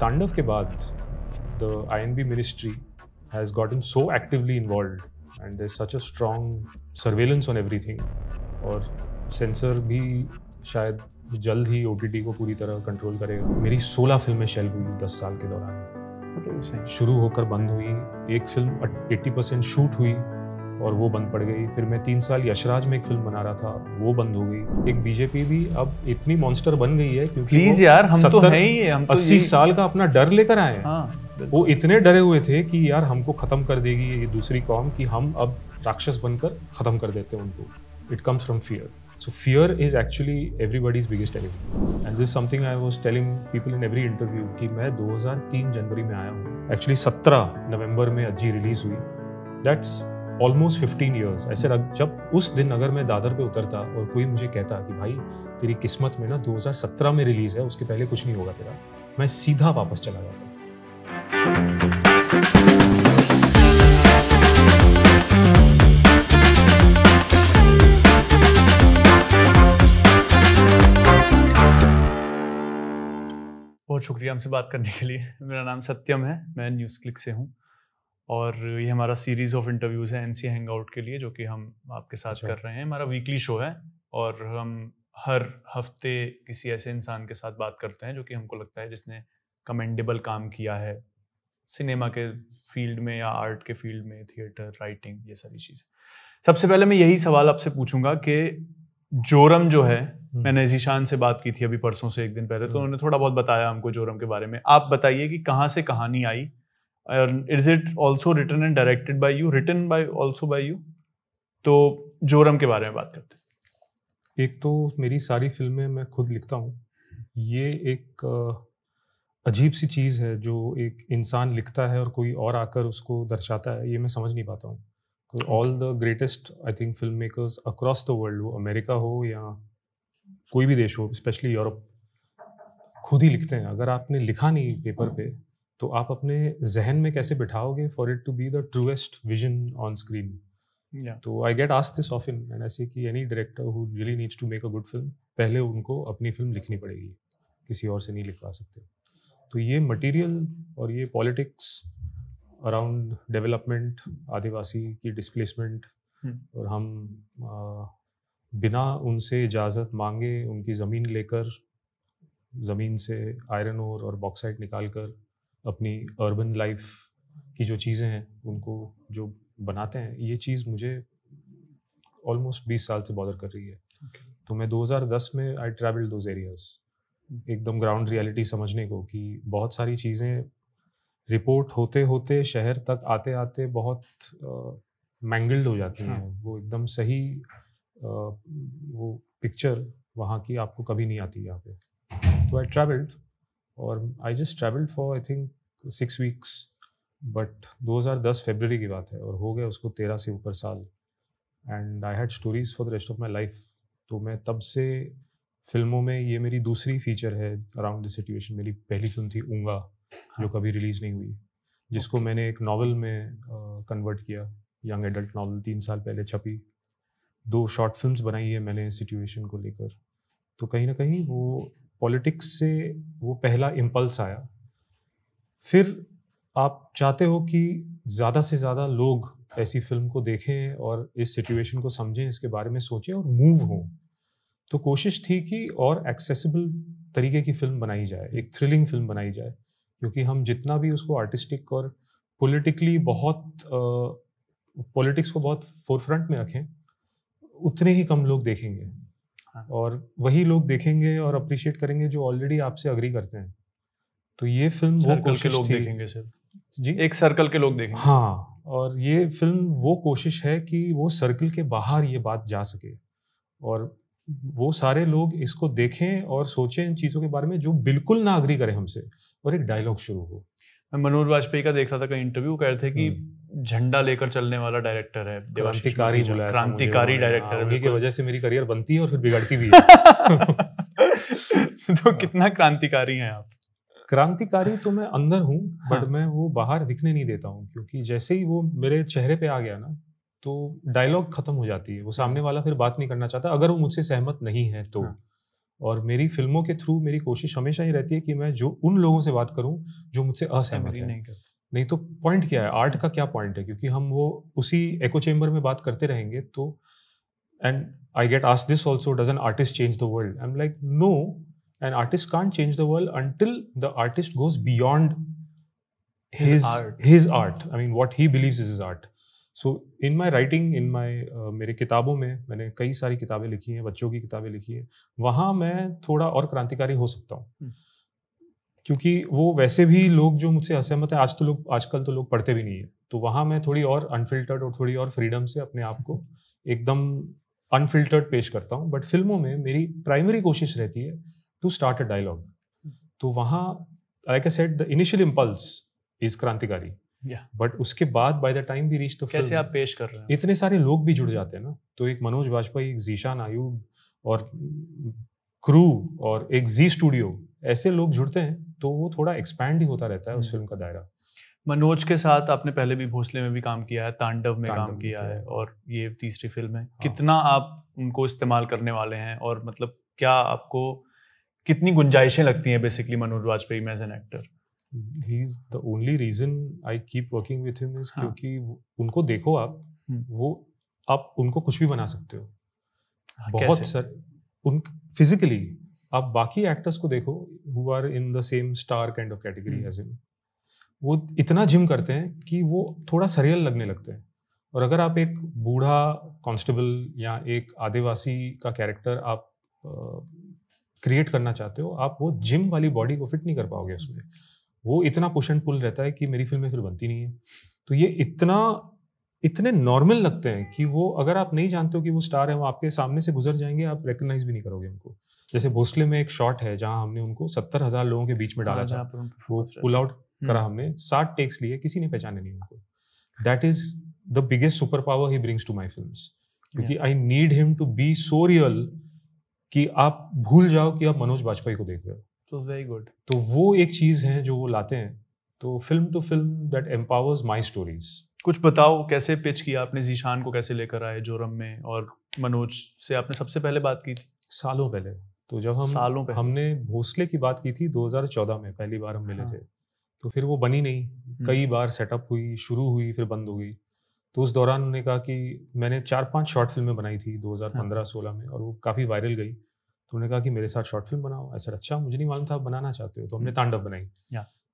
तांडव के बाद the INB ministry has gotten so actively involved and there's such a strong surveillance on everything और censor भी शायद जल्द ही ओ को पूरी तरह कंट्रोल करेगा मेरी 16 फिल्में शेल्फ हुई 10 साल के दौरान शुरू होकर बंद हुई एक फिल्म 80 परसेंट शूट हुई और वो बंद पड़ गई फिर मैं तीन साल यशराज में एक फिल्म बना रहा था वो बंद हो गई एक बीजेपी भी अब इतनी मॉन्स्टर बन गई है क्योंकि प्लीज यार हम तो है ही हम तो अस्सी साल का अपना डर लेकर आए हाँ, वो इतने डरे हुए थे कि यार हमको ख़त्म कर देगी ये दूसरी कौम कि हम अब राक्षस बनकर ख़त्म कर देते हैं उनको it comes from fear so fear is actually everybody's biggest enemy and this something I was telling people in every interview कि मैं 2003 जनवरी में आया हूँ एक्चुअली 17 नवंबर में अज्जी रिलीज हुई दैट्स ऑलमोस्ट फिफ्टीन ईयर्स ऐसे जब उस दिन अगर मैं दादर पे उतरता और कोई मुझे कहता कि भाई तेरी किस्मत में ना 2017 में रिलीज़ है उसके पहले कुछ नहीं होगा तेरा मैं सीधा वापस चला जाता बहुत शुक्रिया हमसे बात करने के लिए मेरा नाम सत्यम है मैं न्यूज़ क्लिक से हूँ और ये हमारा सीरीज ऑफ इंटरव्यूज़ है एनसी हैंग हैंगआउट के लिए जो कि हम आपके साथ अच्छा। कर रहे हैं हमारा वीकली शो है और हम हर हफ्ते किसी ऐसे इंसान के साथ बात करते हैं जो कि हमको लगता है जिसने कमेंडेबल काम किया है सिनेमा के फील्ड में या आर्ट के फील्ड में थिएटर राइटिंग ये सारी चीज़ें सबसे पहले मैं यही सवाल आपसे पूछूंगा कि जोरम जो है हम्म। मैंने जीशान से बात की थी अभी परसों से एक दिन पहले तो हम्म। उन्होंने थोड़ा बहुत बताया हमको जोरम के बारे में आप बताइए कि कहाँ से कहानी आई और is it also written and directed by you written by also by you तो जोरम के बारे में बात करते हैं एक तो मेरी सारी फिल्में मैं खुद लिखता हूँ ये एक अजीब सी चीज़ है जो एक इंसान लिखता है और कोई और आकर उसको दर्शाता है ये मैं समझ नहीं पाता हूँ all the greatest I think film makers across the world हो अमेरिका हो या कोई भी देश हो स्पेशली यूरोप खुद ही लिखते हैं अगर आपने लिखा नहीं पेपर पे तो आप अपने जहन में कैसे बिठाओगे for it to be the truest vision on screen तो I get ask this in and I see कि any director who really needs to make a good film पहले उनको अपनी फिल्म लिखनी पड़ेगी किसी और से नहीं लिखवा सकते तो ये मटेरियल और ये पॉलिटिक्स अराउंड डेवलपमेंट आदिवासी की डिस्प्लेसमेंट hmm. और हम आ, बिना उनसे इजाज़त मांगे उनकी ज़मीन लेकर ज़मीन से आयरन और, बॉक्साइड निकाल कर अपनी अर्बन लाइफ की जो चीज़ें हैं उनको जो बनाते हैं ये चीज़ मुझे ऑलमोस्ट बीस साल से बॉदर कर रही है okay. तो मैं 2010 में आई ट्रैवल दोज एरियाज एकदम ग्राउंड रियलिटी समझने को कि बहुत सारी चीज़ें रिपोर्ट होते होते शहर तक आते आते बहुत मैंगल्ड हो जाती हाँ। हैं वो एकदम सही वो पिक्चर वहाँ की आपको कभी नहीं आती यहाँ पे तो आई ट्रैवल्ड और I just travelled for I think six weeks but 2010 फरवरी की बात है और हो गया उसको तेरह से ऊपर साल and I had stories for the rest of my life तो मैं तब से फिल्मों में ये मेरी दूसरी फीचर है अराउंड द सिचुएशन मेरी पहली फिल्म थी ऊँगा हाँ। जो कभी रिलीज़ नहीं हुई जिसको okay. मैंने एक नावल में कन्वर्ट uh, किया यंग एडल्ट नावल तीन साल पहले छपी दो शॉर्ट फिल्म बनाई है मैंने सिचुएशन को लेकर तो कहीं ना कहीं वो पॉलिटिक्स से वो पहला इम्पल्स आया फिर आप चाहते हो कि ज़्यादा से ज़्यादा लोग ऐसी फिल्म को देखें और इस सिचुएशन को समझें इसके बारे में सोचें और मूव हों तो कोशिश थी कि और एक्सेसिबल तरीके की फिल्म बनाई जाए एक थ्रिलिंग फिल्म बनाई जाए क्योंकि हम जितना भी उसको आर्टिस्टिक और पॉलिटिकली बहुत पॉलिटिक्स को बहुत फोरफ्रंट में रखें उतने ही कम लोग देखेंगे हाँ। और वही लोग देखेंगे और अप्रिशिएट करेंगे जो ऑलरेडी आपसे अग्री करते हैं तो ये फिल्म वो सर्कल के लोग देखेंगे सर जी एक सर्कल के लोग देखेंगे हाँ और ये फिल्म वो कोशिश है कि वो सर्कल के बाहर ये बात जा सके और वो सारे लोग इसको देखें और सोचें इन चीज़ों के बारे में जो बिल्कुल ना अग्री करें हमसे और एक डायलॉग शुरू हो मैं मनोज वाजपेयी का देख रहा था कहीं इंटरव्यू कह रहे थे कि हम्म। झंडा लेकर चलने वाला डायरेक्टर है क्रांतिकारी तो क्रांतिकारी डायरेक्टर है हाँ, की वजह से मेरी करियर बनती है और फिर बिगड़ती भी है तो कितना क्रांतिकारी हैं आप क्रांतिकारी तो मैं अंदर हूँ हाँ। बट मैं वो बाहर दिखने नहीं देता हूँ क्योंकि जैसे ही वो मेरे चेहरे पे आ गया ना तो डायलॉग खत्म हो जाती है वो सामने वाला फिर बात नहीं करना चाहता अगर वो मुझसे सहमत नहीं है तो हाँ। और मेरी फिल्मों के थ्रू मेरी कोशिश हमेशा ही रहती है कि मैं जो उन लोगों से बात करूँ जो मुझसे असहमत नहीं है नहीं तो पॉइंट क्या है आर्ट का क्या पॉइंट है क्योंकि हम वो उसी एको चेम्बर में बात करते रहेंगे तो and I get ask this also does an artist change the world I am like no an artist can change the world until the artist goes beyond his art I mean what he believe is is art so in my writing in my मेरे किताबों में मैंने कई सारी किताबें लिखी हैं बच्चों की किताबें लिखी हैं वहाँ मैं थोड़ा और क्रांतिकारी हो सकता हूँ hmm. क्योंकि वो वैसे भी लोग जो मुझसे असहमत है आज तो लोग आजकल तो लोग पढ़ते भी नहीं है तो वहाँ मैं थोड़ी और अनफिल्टर्ड और थोड़ी और फ्रीडम से अपने आप को एकदम अनफिल्टर्ड पेश करता हूँ बट फिल्मों में मेरी प्राइमरी कोशिश रहती है टू स्टार्ट अ डायलॉग तो वहाँ like I set the initial impulse is क्रांतिकारी बट उसके बाद बाय द टाइम भी रीच तो कैसे आप पेश कर रहे हैं इतने सारे लोग भी जुड़ जाते हैं ना तो एक मनोज वाजपेयी एक जीशान आयुब और क्रू और एक जी स्टूडियो ऐसे लोग जुड़ते हैं तो वो थोड़ा एक्सपैंड ही होता रहता है उस फिल्म हम्म। का दायरा मनोज के साथ आपने पहले भी भोसले में भी काम किया है तांडव में तांडव काम किया है और ये तीसरी फिल्म है हाँ। कितना आप उनको इस्तेमाल करने वाले हैं और मतलब क्या आपको कितनी गुंजाइशें लगती हैं बेसिकली मनोज वाजपेयी में as an actor he is the only reason I keep working with him is क्योंकि उनको देखो आप हम्म। वो आप उनको कुछ भी बना सकते हो हाँ, बहुत सर उन फिजिकली आप बाकी एक्टर्स को देखो who are in the same star kind of category as in वो इतना जिम करते हैं कि वो थोड़ा सरियल लगने लगते हैं और अगर आप एक बूढ़ा कांस्टेबल या एक आदिवासी का कैरेक्टर आप क्रिएट करना चाहते हो आप वो जिम वाली बॉडी को फिट नहीं कर पाओगे उसमें वो इतना पुश एंड पुल रहता है कि मेरी फिल्में फिर बनती नहीं है तो ये इतना इतने नॉर्मल लगते हैं कि वो अगर आप नहीं जानते हो कि वो स्टार है वो आपके सामने से गुजर जाएंगे आप रिकोगनाइज भी नहीं करोगे उनको जैसे भोसले में एक शॉट है जहाँ हमने उनको सत्तर हजार लोगों के बीच में हाँ, डाला था वो पुल आउट हम्म। करा हमने साठ टेक्स लिए किसी ने पहचाने नहीं उनको that is the biggest super power he brings to my film क्योंकि I need him to be so real कि आप भूल जाओ कि आप मनोज वाजपेयी को देख रहे हो तो वेरी गुड तो वो एक चीज़ है जो वो लाते हैं तो film to film that empowers my stories कुछ बताओ कैसे पिच किया आपने जीशान को कैसे लेकर आए जोरम में और मनोज से आपने सबसे पहले बात की थी सालों पहले तो जब हम सालों पहले हमने भोसले की बात की थी 2014 में पहली बार हम मिले हाँ। थे तो फिर वो बनी नहीं हम्म। कई बार सेटअप हुई शुरू हुई फिर बंद हो गई तो उस दौरान उन्होंने कहा कि मैंने चार पांच शॉर्ट फिल्में बनाई थी 2015-16 में और वो काफ़ी वायरल गई तो उन्होंने कहा कि मेरे साथ शॉर्ट फिल्म बनाओ ऐसा अच्छा मुझे नहीं मालूम था आप बनाना चाहते हो तो हमने हम्म। तांडव बनाई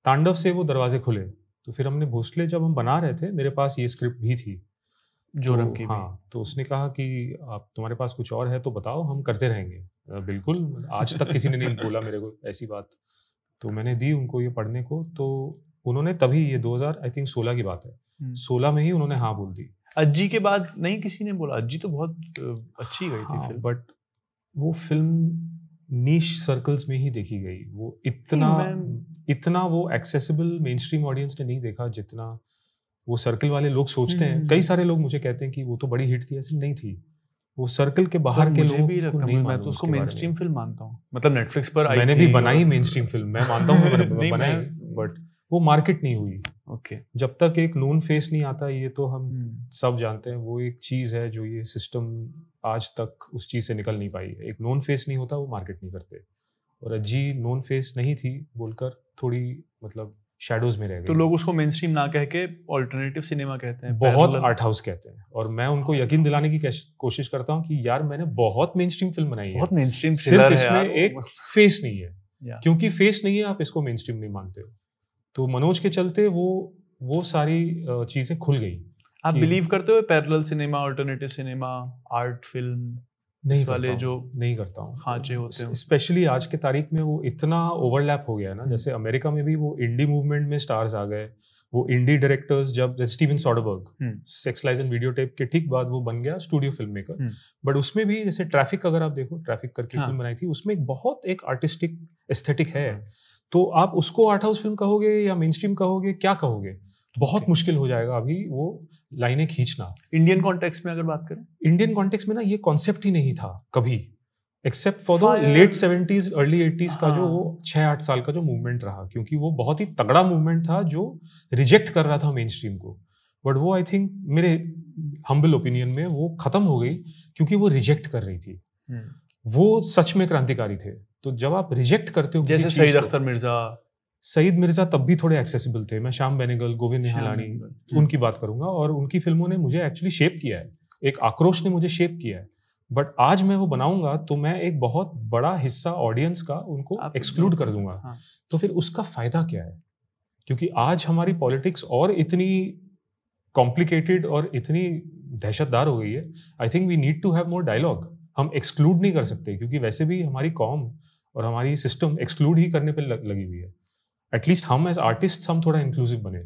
तांडव से वो दरवाजे खुले तो फिर हमने भोसले जब हम बना रहे थे मेरे पास ये स्क्रिप्ट भी थी जोरम तो, की हाँ तो उसने कहा कि आप तुम्हारे पास कुछ और है तो बताओ हम करते रहेंगे बिल्कुल आज तक किसी ने नहीं बोला मेरे को ऐसी बात तो मैंने दी उनको ये पढ़ने को तो उन्होंने तभी ये 2000 आई थिंक 16 की बात है 16 हम्म। में ही उन्होंने हाँ बोल दी अज्जी के बाद नहीं किसी ने बोला अज्जी तो बहुत अच्छी गई थी हाँ, फिल्म बट वो फिल्म नीश सर्कल्स में ही देखी गई वो इतना hmm, इतना वो एक्सेसिबल मेन स्ट्रीम ऑडियंस ने नहीं देखा जितना वो सर्कल वाले लोग सोचते हैं hmm. कई सारे लोग मुझे कहते हैं कि वो तो बड़ी हिट थी ऐसी नहीं थी वो सर्कल के तो बाहर तो के लोग भी को तो नहीं मैं तो उसको मेन स्ट्रीम फिल्म मानता हूँ मतलब नेटफ्लिक्स पर आई मैंने भी बनाई मेन स्ट्रीम फिल्म मैं मानता हूँ बनाई बट वो मार्केट नहीं हुई ओके okay. जब तक एक नोन फेस नहीं आता ये तो हम hmm. सब जानते हैं वो एक चीज़ है जो ये सिस्टम आज तक उस चीज़ से निकल नहीं पाई है एक नॉन फेस नहीं होता वो मार्केट नहीं करते और अज्जी नॉन फेस नहीं थी बोलकर थोड़ी मतलब शेडोज में रह गई तो लोग उसको मेन स्ट्रीम ना कह के ऑल्टरनेटिव सिनेमा कहते हैं बहुत आर्ट हाउस कहते हैं और मैं उनको यकीन दिलाने की कोशिश करता हूँ कि यार मैंने बहुत मेन स्ट्रीम फिल्म बनाई है बहुत मेन स्ट्रीम सिर्फ इसमें एक फेस नहीं है क्योंकि फेस नहीं है आप इसको मेन स्ट्रीम नहीं मानते हो तो मनोज के चलते वो वो सारी चीज़ें खुल गई आप बिलीव करते हो parallel cinema alternative cinema art film नहीं वाले जो नहीं करता हूँ खांचे होते हैं स्पेशली आज के तारीख में वो इतना ओवरलैप हो गया है ना हम्म। जैसे अमेरिका में भी वो इंडी मूवमेंट में स्टार्स आ गए वो इंडी डायरेक्टर्स जब जैसे Steven Soderbergh sex lies and video tape के ठीक बाद वो बन गया स्टूडियो फिल्म मेकर बट उसमें भी जैसे ट्रैफिक अगर आप देखो ट्रैफिक करके हाँ. फिल्म बनाई थी उसमें एक बहुत एक आर्टिस्टिक एस्थेटिक है तो आप उसको आर्ट हाउस फिल्म कहोगे या मेन स्ट्रीम कहोगे क्या कहोगे बहुत मुश्किल हो जाएगा अभी वो लाइनें खींचना इंडियन कॉन्टेक्स्ट में अगर बात करें इंडियन कॉन्टेक्स्ट में ना ये कॉन्सेप्ट ही नहीं था कभी except for the late seventies early eighties का जो वो हाँ। छः आठ साल का जो मूवमेंट रहा क्योंकि वो बहुत ही तगड़ा मूवमेंट था जो रिजेक्ट कर रहा था मेन स्ट्रीम को बट वो आई थिंक मेरे हम्बल ओपिनियन में वो ख़त्म हो गई क्योंकि वो रिजेक्ट कर रही थी हम्म। वो सच में क्रांतिकारी थे तो जब आप रिजेक्ट करते हो जैसे सईद अख्तर मिर्ज़ा सईद मिर्जा तब भी थोड़े एक्सेसिबल थे मैं श्याम बेनेगल गोविंद निहलानी उनकी बात करूंगा और उनकी फिल्मों ने मुझे एक्चुअली शेप किया है एक आक्रोश ने मुझे शेप किया है बट आज मैं वो बनाऊंगा तो मैं एक बहुत बड़ा हिस्सा ऑडियंस का उनको एक्सक्लूड कर दूंगा हाँ। तो फिर उसका फायदा क्या है क्योंकि आज हमारी पॉलिटिक्स और इतनी कॉम्प्लिकेटेड और इतनी दहशतदार हो गई है I think we need to have more dialogue हम एक्सक्लूड नहीं कर सकते क्योंकि वैसे भी हमारी कॉम और हमारी सिस्टम एक्सक्लूड ही करने पर लगी हुई है एटलीस्ट हम एज आर्टिस्ट हम थोड़ा इंक्लूसिव बने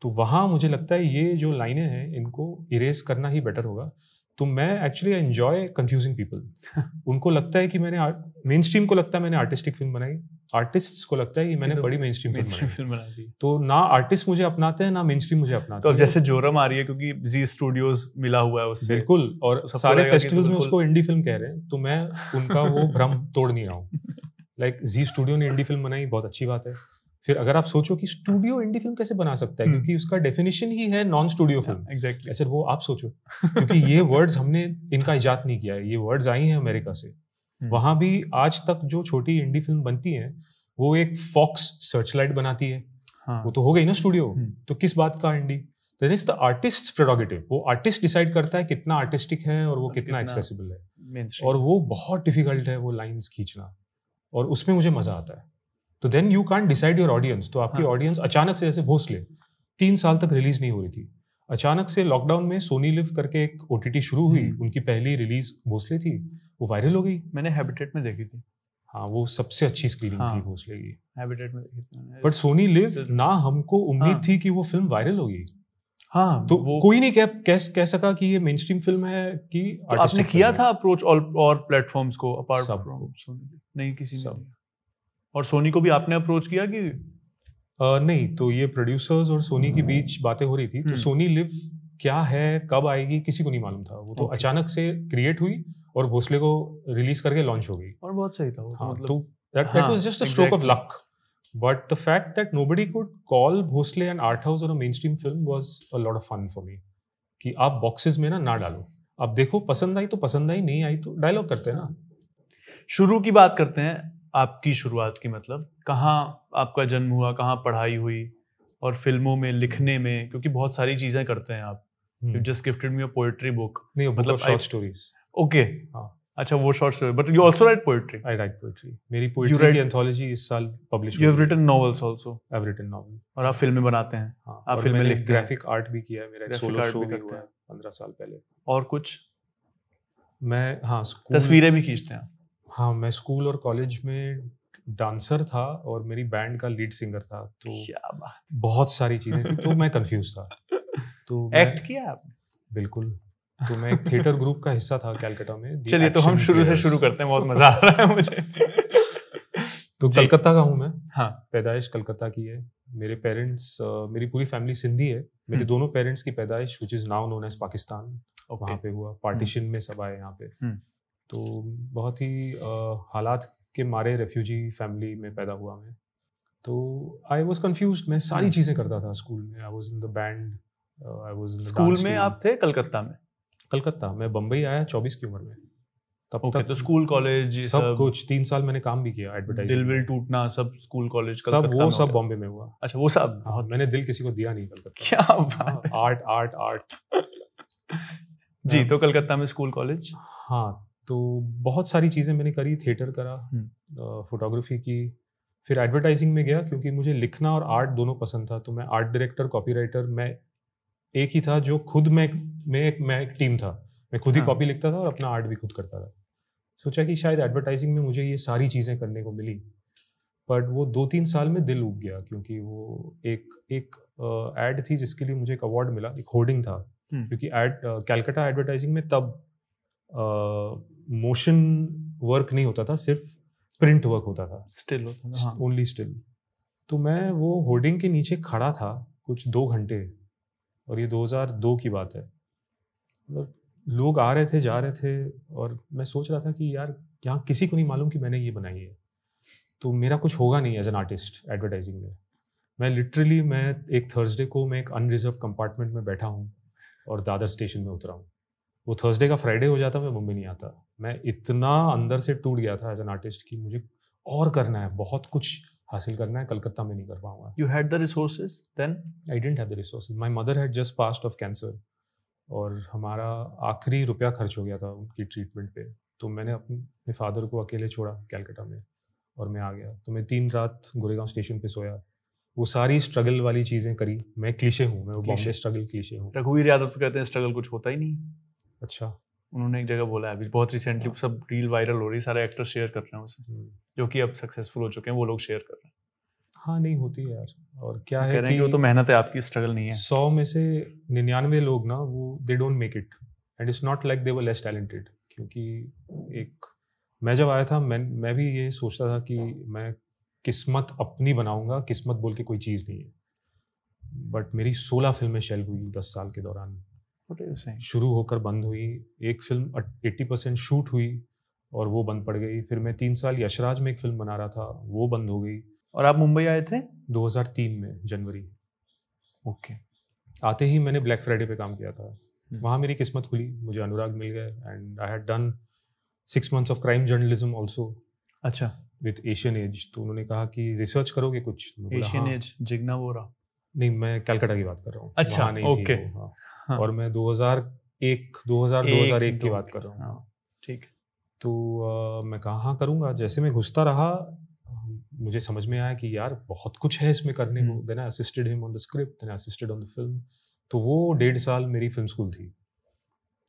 तो वहाँ मुझे लगता है ये जो लाइनें हैं इनको इरेज करना ही बेटर होगा तो मैं actually I enjoy confusing people उनको लगता है कि मैंने मेन स्ट्रीम को लगता है मैंने आर्टिस्टिक फिल्म बनाई आर्टिस्ट को लगता है कि मैंने बड़ी मेन स्ट्रीम फिल्म बना दी तो ना आर्टिस्ट मुझे अपनाते हैं ना मेन स्ट्रीम मुझे अपनाते तो जैसे जोरम आ रही है क्योंकि जी स्टूडियोज मिला हुआ है उससे बिल्कुल और सारे फेस्टिवल्स में उसको इंडी फिल्म कह रहे हैं तो मैं उनका वो भ्रम तोड़ नहीं रहा हूँ लाइक जी स्टूडियो ने इंडी फिल्म बनाई बहुत अच्छी बात है फिर अगर आप सोचो कि स्टूडियो इंडी फिल्म कैसे बना सकता है हम्म। क्योंकि उसका डेफिनेशन ही है non studio film exactly sir वो आप सोचो क्योंकि ये वर्ड्स हमने इनका इजाद नहीं किया है ये वर्ड्स आई हैं अमेरिका से हम्म। वहाँ भी आज तक जो छोटी इंडी फिल्म बनती है वो एक फॉक्स लाइट बनाती है हाँ. वो तो हो गई ना स्टूडियो हम्म। तो किस बात का indie then is the artist prerogative वो आर्टिस्ट डिसाइड करता है कितना आर्टिस्टिक है और वो कितना एक्सेसिबल है और वो बहुत डिफिकल्ट है वो लाइन्स खींचना और उसमें मुझे मजा आता है तो then you can't decide your audience तो आपकी ऑडियंस हाँ. अचानक से जैसे भोसले तीन साल तक रिलीज नहीं हो रही थी अचानक से लॉकडाउन में सोनी लिव करके एक ओ शुरू हुई हम्म। उनकी पहली रिलीज भोसले थी वो वायरल हो गई मैंने हैबिटेट में देखी थी हाँ वो सबसे अच्छी स्क्रीनिंग हाँ, थी भोसले की हैबिटेट में देखी बट सोनी लिव ना हमको उम्मीद हाँ, थी कि वो फिल्म वायरल होगी हाँ तो वो कोई नहीं कह कह, कह सका कि ये मेन स्ट्रीम फिल्म है कि तो आपने किया था अप्रोच और प्लेटफॉर्म्स को अपार्ट फ्रॉम नहीं किसी ने और सोनी को भी आपने अप्रोच किया कि आ, नहीं तो ये प्रोड्यूसर्स और सोनी के बीच बातें हो रही थी तो हम्म। सोनी लिव क्या है कब आएगी किसी को नहीं मालूम था वो तो अचानक से क्रिएट हुई और भोसले को रिलीज करके लॉन्च हो गई और बहुत सही था वो that that was just a stroke of luck but the fact that nobody could call Bhosle and art house और a mainstream film was a lot of fun for me कि आप बॉक्सेस में ना ना डालो आप देखो पसंद आई तो पसंद आई नहीं आई तो डायलॉग करते हैं ना शुरू की बात करते हैं आपकी शुरुआत की मतलब कहाँ आपका जन्म हुआ कहाँ पढ़ाई हुई और फिल्मों में लिखने हम्म। में क्योंकि बहुत सारी चीजें करते हैं आप just gifted me a poetry book नहीं मतलब शॉर्ट स्टोरीज ओके अच्छा वो short story but you also write poetry I write poetry मेरी पोएट्री की एंथोलॉजी इस साल publish you have written novels also I have written novel और आप फिल्में बनाते हैं हाँ, आप फिल्में लिखते हैं ग्राफिक आर्ट भी किया है मेरा एक सोलो शो भी हुआ है 15 साल पहले और कुछ मैं हाँ तस्वीरें भी खींचते हैं हाँ मैं स्कूल और कॉलेज में डांसर था और मेरी बैंड का लीड सिंगर था तो बहुत सारी चीजें थी तो मैं कंफ्यूज था तो एक्ट किया आपने बिल्कुल तो मैं एक थिएटर ग्रुप का हिस्सा था कैलकाटा में चलिए तो हम शुरू से शुरू करते हैं बहुत मजा आ रहा है मुझे तो कलकत्ता का हूँ मैं हाँ पैदाइश कलकत्ता की है मेरे पेरेंट्स uh, मेरी पूरी फैमिली सिंधी है मेरे हम्म। दोनों पेरेंट्स की पैदाइश which is now known as Pakistan वहाँ पे हुआ पार्टीशन में सब आए यहाँ पे हम्म। तो बहुत ही आ, हालात के मारे रेफ्यूजी फैमिली में पैदा हुआ मैं तो आई वॉज कन्फ्यूज मैं सारी हम्म। चीज़ें करता था स्कूल में I was in the band I was school में आप थे कलकत्ता में कलकत्ता मैं बम्बई आया चौबीस की उम्र में तब okay, तक तो स्कूल कॉलेज सब, सब कुछ तीन साल मैंने काम भी किया एडवर्टाइज दिल विल टूटना सब स्कूल कॉलेज सब वो सब बॉम्बे में हुआ अच्छा वो सब हाँ, मैंने दिल किसी को दिया नहीं कलकत्ता क्या हाँ, बात आर्ट आर्ट आर्ट जी तो कलकत्ता में स्कूल कॉलेज हाँ तो बहुत सारी चीज़ें मैंने करी थिएटर करा फोटोग्राफी हम्म। की फिर एडवर्टाइजिंग में गया क्योंकि मुझे लिखना और आर्ट दोनों पसंद था तो मैं आर्ट डायरेक्टर कॉपी राइटर मैं एक ही था जो खुद मैं मैं एक मैं एक टीम था मैं खुद ही हाँ। कॉपी लिखता था और अपना आर्ट भी खुद करता था सोचा कि शायद एडवर्टाइजिंग में मुझे ये सारी चीज़ें करने को मिली बट वो दो तीन साल में दिल उग गया क्योंकि वो एक एक एड थी जिसके लिए मुझे एक अवार्ड मिला एक होर्डिंग था हम्म। क्योंकि एड कैलकाटा एडवर्टाइजिंग में तब मोशन वर्क नहीं होता था सिर्फ प्रिंट वर्क होता था स्टिल होता था ओनली हाँ। स्टिल तो मैं वो होर्डिंग के नीचे खड़ा था कुछ दो घंटे और ये 2002 की बात है मतलब लोग आ रहे थे जा रहे थे और मैं सोच रहा था कि यार यहाँ किसी को नहीं मालूम कि मैंने ये बनाई है तो मेरा कुछ होगा नहीं एज एन आर्टिस्ट एडवर्टाइजिंग में मैं लिटरली मैं एक थर्सडे को मैं एक अनरिजर्व कंपार्टमेंट में बैठा हूँ और दादर स्टेशन में उतरा हूँ वो थर्सडे का फ्राइडे हो जाता मैं मुंबई नहीं आता मैं इतना अंदर से टूट गया था एज एन आर्टिस्ट कि मुझे और करना है बहुत कुछ हासिल करना है कलकत्ता में नहीं कर पाऊंगा you had the resources then I didn't have the resources my mother had just passed of cancer और हमारा आखिरी रुपया खर्च हो गया था उनकी ट्रीटमेंट पे तो मैंने अपने फादर को अकेले छोड़ा कैलकाटा में और मैं आ गया तो मैं तीन रात गोरेगांव स्टेशन पे सोया वो सारी स्ट्रगल वाली चीज़ें करी मैं क्लिशे हूँ मैं वो बॉम्बे स्ट्रगल क्लिशे हूँ रघुवीर यादव तो कहते हैं स्ट्रगल कुछ होता ही नहीं अच्छा उन्होंने एक जगह बोला है अभी बहुत रिसेंटली हाँ। सब रील वायरल हो रही सारे एक्टर शेयर कर रहे हैं उसे हम्म। जो कि अब सक्सेसफुल हो चुके हैं वो लोग शेयर कर रहे हैं हाँ नहीं होती है यार और क्या है कि वो तो मेहनत है आपकी स्ट्रगल नहीं है सौ में से निन्यानवे लोग ना वो they don't make it and it's not like they were less talented क्योंकि एक मैं जब आया था मैं मैं भी ये सोचता था कि मैं किस्मत अपनी बनाऊंगा किस्मत बोल के कोई चीज़ नहीं है बट मेरी सोलह फिल्में शेल हुई दस साल के दौरान शुरू होकर बंद हुई एक फिल्म 80 परसेंट शूट हुई और वो बंद पड़ गई फिर मैं तीन साल यशराज में एक फिल्म बना रहा था वो बंद हो गई और आप मुंबई आए थे 2003 में जनवरी ओके आते ही मैंने ब्लैक फ्राइडे पे काम किया था हम्म। वहाँ मेरी किस्मत खुली मुझे अनुराग मिल गए and I had done six months of crime journalism also अच्छा विथ एशियन एज तो उन्होंने कहा कि रिसर्च करोगे कुछ एशियन तो एज हाँ। जिग्ना वोरा नहीं मैं कैलकटा की बात कर रहा हूँ अच्छा नहीं ओके हाँ। हाँ। और मैं 2001 2000 एक, 2001 की बात कर रहा हूँ हाँ, ठीक तो मैं कहा करूँगा जैसे मैं घुसता रहा मुझे समझ में आया कि यार बहुत कुछ है इसमें करने को then I assisted him on the script then I assisted on the film तो वो डेढ़ साल मेरी फिल्म स्कूल थी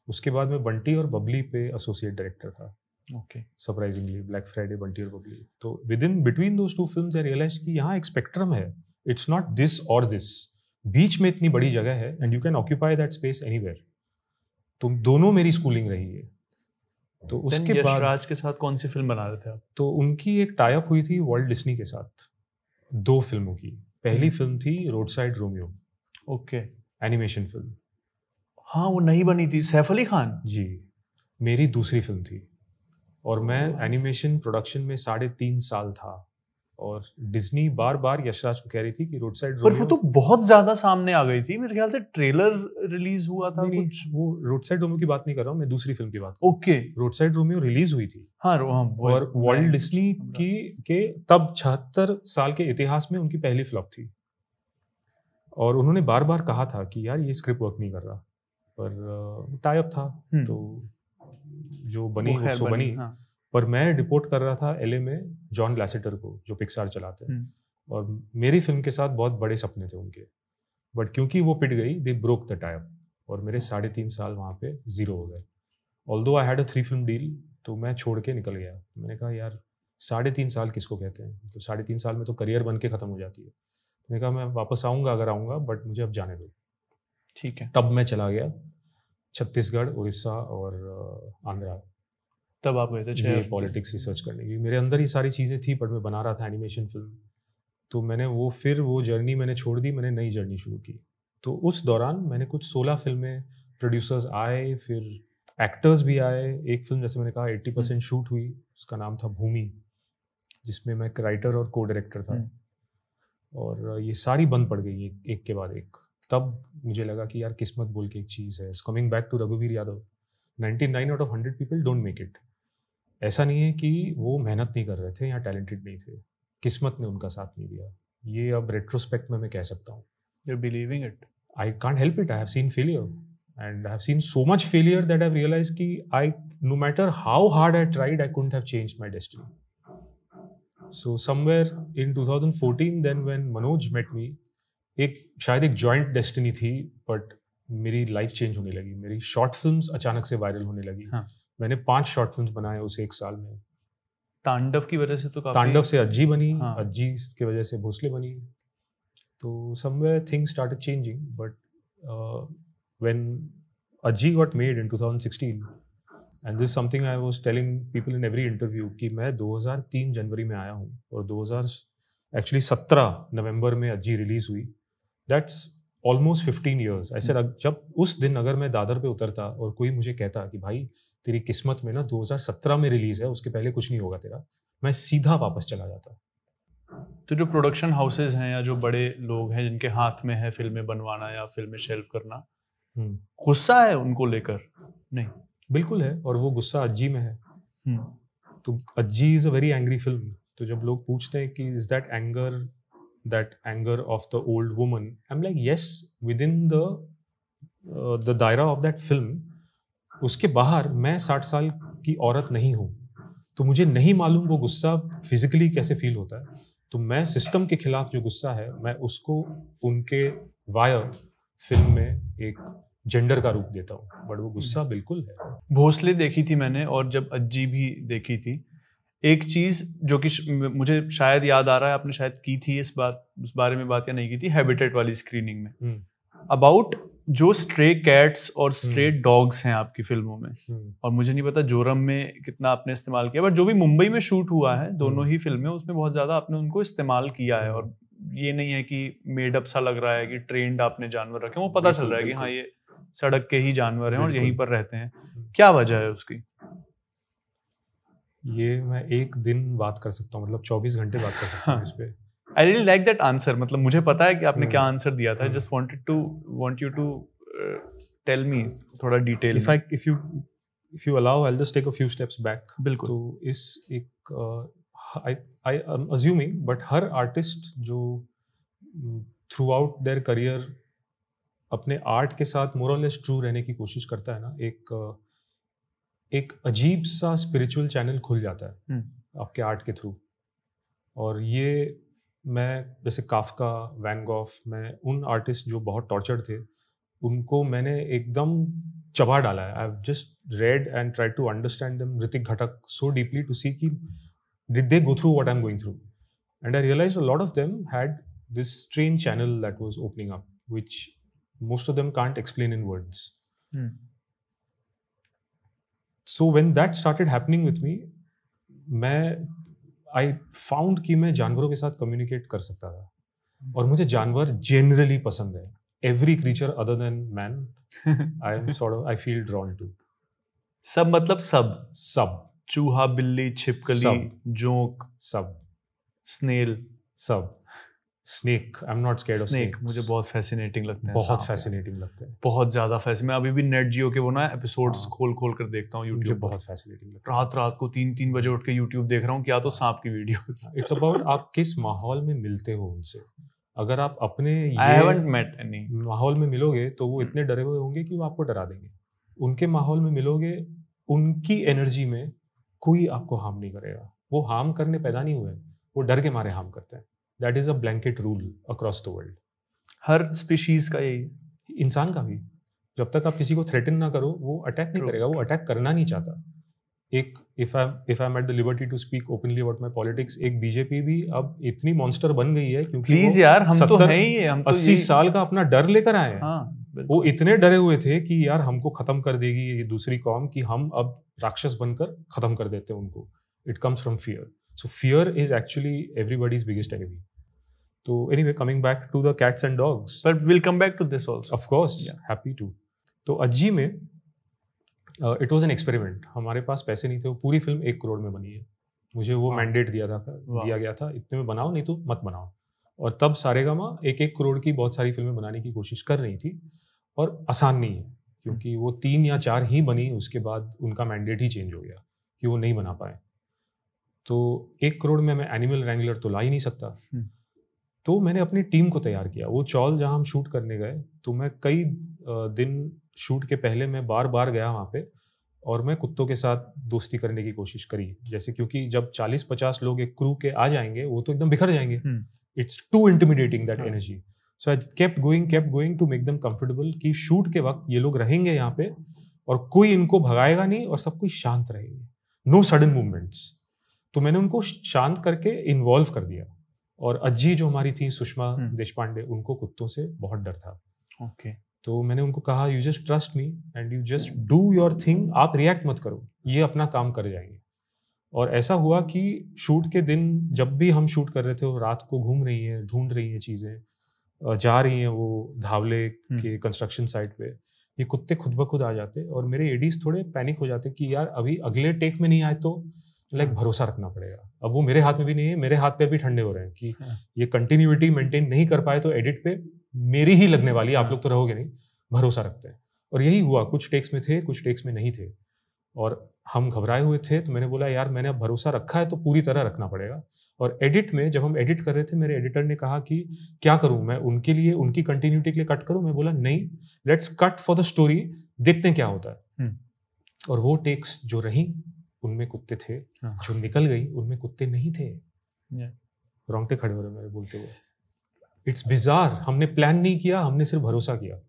उसके बाद मैं बंटी और बबली पे एसोसिएट डायरेक्टर था ओके सरप्राइजिंगली ब्लैक फ्राइडे बंटी और बबली तो with in between those two film I realise कि यहाँ एक स्पेक्ट्रम है इट्स नॉट दिस और दिस बीच में इतनी बड़ी जगह है and you can occupy that space where तो दोनों मेरी स्कूलिंग रही है तो उसके बाद राज के साथ कौन सी फिल्म बना रहे थे आप तो उनकी एक टाइप हुई थी वर्ल्ड डिस्नी के साथ दो फिल्मों की पहली फिल्म हम्म। थी Road Side Romeo okay animation film हाँ वो नहीं बनी थी सैफ अली खान जी मेरी दूसरी फिल्म थी और मैं एनिमेशन प्रोडक्शन में साढ़े तीन साल था और डिज्नी बार बार यशराज को कह रही थी कि रोड साइड पर वो तो बहुत ज्यादा सामने आ गई थी मेरे ख्याल से ट्रेलर रिलीज हुआ था नहीं, कुछ वो रोड साइड रोमियो की बात नहीं कर रहा हूँ मैं दूसरी फिल्म की बात ओके रोड साइड रोमियो रिलीज हुई थी हाँ, हाँ और वर्ल्ड डिज्नी की के तब छहत्तर साल के इतिहास में उनकी पहली फ्लॉप थी और उन्होंने बार बार कहा था कि यार ये स्क्रिप्ट वर्क नहीं कर रहा पर टाइप था हम्म। तो जो बनी बनी हाँ। पर मैं रिपोर्ट कर रहा था एल में जॉन लैसेटर को जो पिक्सार चलाते हैं हम्म। और मेरी फिल्म के साथ बहुत बड़े सपने थे उनके बट क्योंकि वो पिट गई दे ब्रोक द टाइप और मेरे साढ़े तीन साल वहाँ पे ज़ीरो हो गए although I had a three film deal तो मैं छोड़ के निकल गया तो मैंने कहा यार साढ़े तीन साल किसको कहते हैं तो साढ़े तीन साल में तो करियर बन के ख़त्म हो जाती है मैंने कहा मैं वापस आऊँगा अगर आऊँगा बट मुझे अब जाने दो ठीक है तब मैं चला गया छत्तीसगढ़ उड़ीसा और आंध्रा तब आप गए थे पॉलिटिक्स रिसर्च करने की मेरे अंदर ही सारी चीज़ें थी बट मैं बना रहा था एनिमेशन फिल्म तो मैंने वो फिर वो जर्नी मैंने छोड़ दी मैंने नई जर्नी शुरू की तो उस दौरान मैंने कुछ सोलह फिल्में प्रोड्यूसर्स आए फिर एक्टर्स भी आए एक फिल्म जैसे मैंने कहा एट्टी परसेंट शूट हुई उसका नाम था भूमि जिसमें मैं राइटर और को डायरेक्टर था हम्म। और ये सारी बंद पड़ गई एक, एक के बाद एक तब मुझे लगा कि यार किस्मत बोल के एक चीज़ है कमिंग बैक टू रघुवीर Yadav nine out of hundred people don't make it ऐसा नहीं है कि वो मेहनत नहीं कर रहे थे या टैलेंटेड नहीं थे किस्मत ने उनका साथ नहीं दिया ये अब रेट्रोस्पेक्ट में मैं कह सकता हूँ you're believing it i can't help it i have seen failure and i have seen so much failure that i've realized ki i no matter how hard i tried i couldn't have changed my destiny so somewhere in 2014 then when manoj met me एक शायद एक joint destiny थी but मेरी life change होने लगी मेरी short films अचानक से वायरल होने लगी हाँ. मैंने पांच शॉर्ट फिल्म बनाए उस एक साल में तांडव की वजह से तो काफी तांडव से अज्जी बनी हाँ. अज्जी की वजह से भोसले बनी तो somewhere thing start changing but when Ajji got made in 2016 and this something I was telling people in every interview कि मैं 2003 जनवरी में आया हूँ और 2000 एक्चुअली 17 नवंबर में अज्जी रिलीज हुई दैट्स ऑलमोस्ट 15 ईयर्स ऐसे जब उस दिन अगर मैं दादर पे उतरता और कोई मुझे कहता कि भाई तेरी किस्मत में ना 2017 में रिलीज है उसके पहले कुछ नहीं होगा तेरा मैं सीधा वापस चला जाता तो जो प्रोडक्शन हाउसेज हैं या जो बड़े लोग हैं जिनके हाथ में है फिल्में बनवाना या फिल्में शेल्फ करना हम्म। गुस्सा है उनको लेकर नहीं बिल्कुल है और वो गुस्सा अज्जी में है हम्म। तो Ajji is a very angry film तो जब लोग पूछते हैं कि is that anger that anger of the old woman I am like yes within the द दायरा ऑफ दैट फिल्म उसके बाहर मैं साठ साल की औरत नहीं हूँ तो मुझे नहीं मालूम वो गुस्सा फिजिकली कैसे फील होता है तो मैं सिस्टम के खिलाफ जो गुस्सा है मैं उसको उनके वायर फिल्म में एक जेंडर का रूप देता हूँ बट वो गुस्सा हम्म। बिल्कुल है भोसले देखी थी मैंने और जब अज्जी भी देखी थी एक चीज़ जो कि मुझे शायद याद आ रहा है आपने शायद की थी इस बात उस बारे में बात या नहीं की थी हैबिटेट वाली स्क्रीनिंग में अबाउट हम्म। जो स्ट्रे कैट्स और स्ट्रे हम्म। डॉग्स हैं आपकी फिल्मों में हम्म। और मुझे नहीं पता जोरम में कितना आपने इस्तेमाल किया बट जो भी मुंबई में शूट हुआ है हम्म। दोनों ही फिल्में उसमें बहुत ज़्यादा आपने उनको इस्तेमाल किया है और ये नहीं है कि मेडअप सा लग रहा है कि ट्रेंड आपने जानवर रखे वो पता चल रहा है कि हाँ ये सड़क के ही जानवर हैं और यहीं पर रहते हैं क्या वजह है उसकी ये मैं एक दिन बात कर सकता हूँ मतलब चौबीस घंटे बात कर सकता हूँ हाँ। इस पर I really like that answer मतलब मुझे पता है कि आपने hmm. क्या आंसर दिया था just wanted to want you to tell me थोड़ा detail if I if you if you allow I just take a few steps back बिल्कुल तो इस एक आई आई अज्यूमिंग बट हर आर्टिस्ट जो थ्रू आउट देयर करियर अपने art के साथ मोर लेस ट्रू रहने की कोशिश करता है ना एक uh, एक अजीब सा स्पिरिचुअल चैनल खुल जाता है hmm. आपके आर्ट के थ्रू और ये मैं जैसे काफका वैन गॉफ मैं उन आर्टिस्ट जो बहुत टॉर्चर्ड थे उनको मैंने एकदम चबा डाला है I have just read and try to understand them Ritwik Ghatak so deeply to see की did they go through what I am going through and I realise a lot of them had this train channel that was opening up which most of them can't explain in words so when that started happening with me मैं I found कि मैं जानवरों के साथ communicate कर सकता था hmm. और मुझे जानवर जनरली पसंद है every creature other than man I am sort I feel drawn to सब मतलब सब सब चूहा बिल्ली छिपकली जोंक सब स्नेल सब snake I am not scared of snake मुझे बहुत फैसिनेटिंग लगते हैं बहुत फैसिनेटिंग लगते हैं बहुत ज्यादा फैस मैं अभी भी नेट जियो के वो ना एपिसोड्स हाँ। खोल खोल कर देखता हूँ यूट्यूब बहुत फैसिनेटिंग लगता है रात रात को तीन तीन बजे उठ के यूट्यूब देख रहा हूँ क्या तो सांप की वीडियो इट्स अबाउट आप किस माहौल में मिलते हो उनसे अगर आप अपने माहौल में मिलोगे तो वो इतने डरे हुए होंगे कि वो आपको डरा देंगे उनके माहौल में मिलोगे उनकी एनर्जी में कोई आपको हार्म नहीं करेगा वो हार्म करने पैदा नहीं हुए वो डर के मारे हार्म करते हैं that is a blanket rule across the world हर स्पीशीज का यही इंसान का भी जब तक आप किसी को थ्रेटन ना करो वो अटैक नहीं करेगा वो अटैक करना नहीं चाहता एक if I if I am at the liberty to speak openly about my politics एक बीजेपी भी अब इतनी मॉन्स्टर बन गई है क्योंकि प्लीज यार हम तो हैं ही हम तो अस्सी साल का अपना डर लेकर आए हैं हाँ, वो इतने डरे हुए थे कि यार हमको खत्म कर देगी ये दूसरी कॉम कि हम अब राक्षस बनकर खत्म कर देते हैं उनको it comes from fear so fear is actually everybody's biggest enemy तो anyway coming back to the cats and dogs but come come back to also. Of course, yeah. तो अज्जी में इट वॉज एन एक्सपेरिमेंट हमारे पास पैसे नहीं थे वो पूरी film एक करोड़ में बनी है मुझे वो मैंडेट हाँ। दिया था दिया गया था इतने में बनाओ नहीं तो मत बनाओ और तब माँ एक एक करोड़ की बहुत सारी फिल्में बनाने की कोशिश कर रही थी और आसान नहीं है क्योंकि वो तीन या चार ही बनी उसके बाद उनका मैंडेट ही चेंज हो गया कि वो नहीं बना पाए तो एक करोड़ में मैं एनिमल रेंगुलर तो ला ही नहीं सकता हम्म। तो मैंने अपनी टीम को तैयार किया वो चौल जहाँ हम शूट करने गए तो मैं कई दिन शूट के पहले मैं बार बार गया वहाँ पे और मैं कुत्तों के साथ दोस्ती करने की कोशिश करी जैसे क्योंकि जब 40-50 लोग एक क्रू के आ जाएंगे वो तो एकदम बिखर जाएंगे it's too intimidating that energy so I kept going kept going to make them comfortable कि शूट के वक्त ये लोग रहेंगे यहाँ पे और कोई इनको भगाएगा नहीं और सब कोई शांत रहेंगे नो सडन मूवमेंट्स तो मैंने उनको शांत करके इन्वॉल्व कर दिया और अज्जी जो हमारी थी सुषमा हम्म। देश पांडे उनको कुत्तों से बहुत डर था ओके तो मैंने उनको कहा you just trust me and you just do your thing आप रिएक्ट मत करो ये अपना काम कर जाएंगे और ऐसा हुआ कि शूट के दिन जब भी हम शूट कर रहे थे वो रात को घूम रही हैं ढूंढ रही हैं चीज़ें जा रही हैं वो धावले हम्म। के कंस्ट्रक्शन साइट पे ये कुत्ते खुद ब खुद आ जाते और मेरे एडीज थोड़े पैनिक हो जाते कि यार अभी अगले टेक में नहीं आए तो लाइक हाँ। भरोसा रखना पड़ेगा अब वो मेरे हाथ में भी नहीं है मेरे हाथ पे भी ठंडे हो रहे हैं कि हाँ। ये कंटिन्यूटी मेंटेन नहीं कर पाए तो एडिट पे मेरी ही लगने वाली आप लोग तो रहोगे नहीं भरोसा रखते हैं और यही हुआ कुछ टेक्स में थे कुछ टेक्स में नहीं थे और हम घबराए हुए थे तो मैंने बोला यार मैंने अब भरोसा रखा है तो पूरी तरह रखना पड़ेगा और एडिट में जब हम एडिट कर रहे थे मेरे एडिटर ने कहा कि क्या करूं मैं उनके लिए उनकी कंटिन्यूटी के लिए कट करूं मैं बोला नहीं let's cut for the story देखते हैं क्या होता है हम्म। और वो टेक्स जो रही उनमें कुत्ते थे हाँ। जो निकल गई उनमें कुत्ते नहीं थे रोंगटे खड़े हो रहे मेरे बोलते हुए इट्स बिजार हमने प्लान नहीं किया हमने सिर्फ भरोसा किया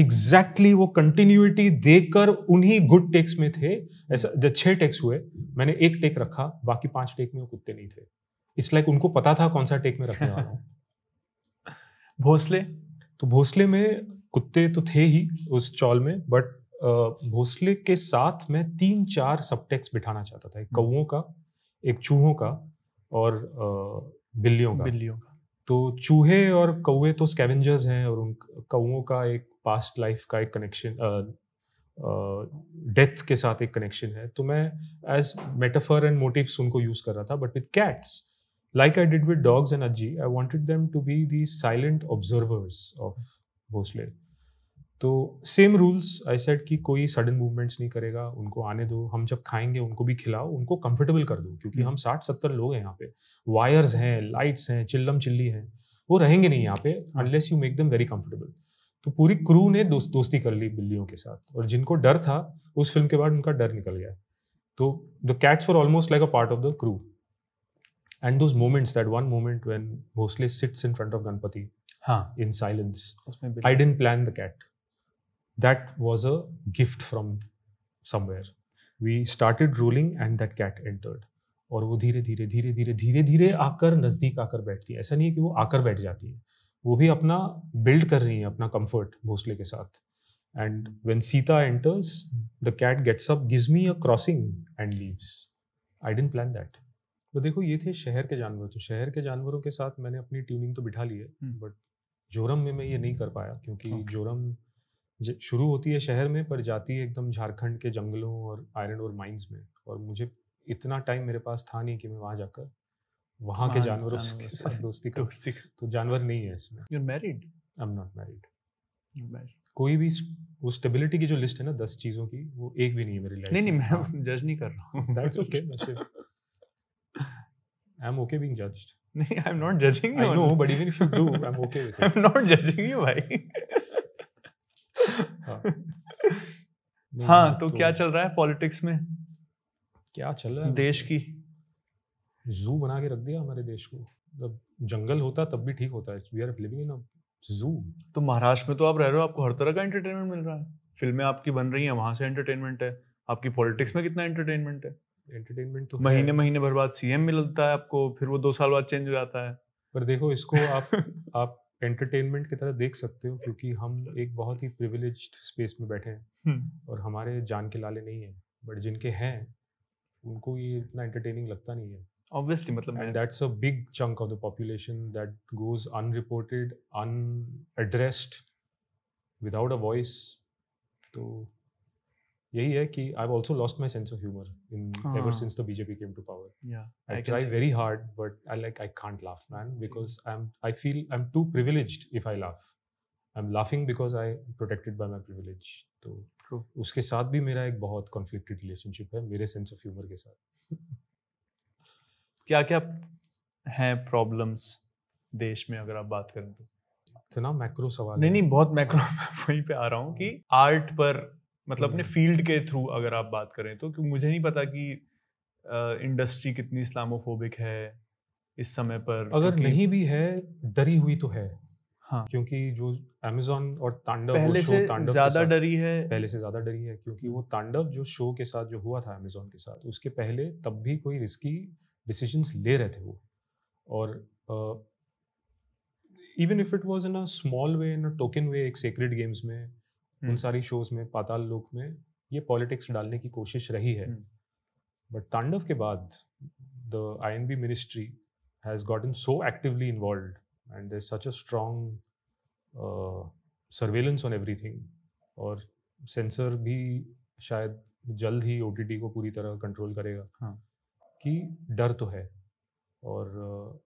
एग्जैक्टली exactly वो कंटिन्यूटी देखकर उन्हीं गुड टेक्स में थे ऐसा जब छह टेक्स हुए मैंने एक टेक रखा बाकी पांच टेक में वो कुत्ते नहीं थे इट्स लाइक like उनको पता था कौन सा टेक में रखने वाला भोसले तो भोसले में कुत्ते तो थे ही उस चौल में बट भोसले के साथ मैं तीन चार सबटेक्स बिठाना चाहता था एक हम्म। कौओं का एक चूहों का और बिल्लियों का बिल्लियों का तो चूहे और कौए तो स्कैवेंजर्स हैं और उन कौओं का एक पास्ट लाइफ का एक कनेक्शन डेथ के साथ एक कनेक्शन है तो मैं एज मेटाफर एंड मोटिव उनको यूज़ कर रहा था but with cats like I did with dogs and Ajji, I wanted them to be the silent observers of Bhosle तो सेम रूल्स आई सेट कि कोई सडन मूवमेंट्स नहीं करेगा उनको आने दो हम जब खाएंगे उनको भी खिलाओ उनको कंफर्टेबल कर दो क्योंकि हम्म। हम साठ सत्तर लोग हैं यहाँ पे वायर्स हैं लाइट्स हैं चिल्लम चिल्ली हैं वो रहेंगे नहीं यहाँ पे unless you make them very comfortable तो पूरी क्रू ने दोस्त दोस्ती कर ली बिल्लियों के साथ और जिनको डर था उस फिल्म के बाद उनका डर निकल गया तो the cats for almost like a part of the crew and those moments that one moment when Bhosle sits in front of Ganpati हाँ in silence I didn't plan the cat that was a gift from somewhere. We started ruling and that cat entered. और वो धीरे धीरे धीरे धीरे धीरे धीरे आकर नज़दीक आकर बैठती है ऐसा नहीं है कि वो आकर बैठ जाती है वो भी अपना बिल्ड कर रही है अपना कंफर्ट भोसले के साथ and when Sita enters the cat gets up gives me a crossing and leaves I didn't plan that तो देखो ये थे शहर के जानवर तो शहर के जानवरों के साथ मैंने अपनी ट्यूनिंग तो बिठा ली है बट हम्म। जोरम में मैं ये नहीं कर पाया क्योंकि okay. जोरम शुरू होती है शहर में पर जाती है एकदम झारखंड के जंगलों और आयरन और माइंस में और मुझे इतना टाइम मेरे पास था नहीं कि मैं वहाँ जाकर वहाँ के जानवरों से साथ दोस्ती कर दोस्ती कर तो जानवर नहीं है इसमें you are married I am not married कोई भी वो स्टेबिलिटी की जो लिस्ट है ना दस चीज़ों की वो एक भी नहीं है मेरी लाइफ नहीं नहीं मैं जज हाँ। नहीं कर रहा हूँ that's okay I am okay being judged नहीं I am not judging you I know but even if you do I am okay with it I am not judging you भाई हाँ, हाँ तो, तो क्या चल रहा है पॉलिटिक्स में क्या चल रहा है देश की जू बना के रख दिया हमारे देश को जब जंगल होता तब भी ठीक होता है वी आर लिविंग इन जू तो महाराष्ट्र में तो आप रह रहे हो आपको हर तरह का एंटरटेनमेंट मिल रहा है फिल्में आपकी बन रही हैं वहां से एंटरटेनमेंट है आपकी पॉलिटिक्स में कितना एंटरटेनमेंट है एंटरटेनमेंट तो महीने महीने भर बाद सीएम मिलता है आपको फिर वो दो साल बाद चेंज हो जाता है पर देखो इसको आप आप एंटरटेनमेंट की तरह देख सकते हो क्योंकि हम एक बहुत ही प्रिविलेज स्पेस में बैठे हैं हम्म। और हमारे जान के लाले नहीं है बट जिनके हैं उनको ये इतना एंटरटेनिंग लगता नहीं है ऑब्वियसली मतलब and that's a big chunk of the population that goes unreported unaddressed without a voice तो यही है कि I also lost my sense of humour in ever since the BJP came to power I try very hard but I like I can't laugh man because I am I feel I am too privilege if I laugh I am laughing because I am protected by my privilege तो उसके साथ भी मेरा एक बहुत conflicted relationship है मेरे sense of humour के साथ क्या क्या हैं प्रॉब्लम्स देश में अगर आप बात करें तो ना मैक्रो सवाल नहीं नहीं बहुत मैक्रो वहीं पे आ रहा हूँ कि आर्ट पर मतलब अपने हम्म। फील्ड के थ्रू अगर आप बात करें तो क्योंकि मुझे नहीं पता कि इंडस्ट्री कितनी इस्लामोफोबिक है इस समय पर अगर नहीं भी है डरी हुई तो है हाँ क्योंकि जो अमेजोन और तांडव पहले से ज्यादा डरी है पहले से ज्यादा डरी है क्योंकि वो तांडव जो शो के साथ जो हुआ था अमेजोन के साथ उसके पहले तब भी कोई रिस्की डिसीजंस ले रहे थे वो और even if it was in a small way in a token way एक सेक्रेट गेम्स में उन हम्म। सारी शोज में पाताल लोक में ये पॉलिटिक्स डालने की कोशिश रही है हम्म। बट तांडव के बाद the I and B ministry has gotten so actively involve and there such a strong surveillance on everything और सेंसर भी शायद जल्द ही ओ को पूरी तरह कंट्रोल करेगा हाँ. कि डर तो है और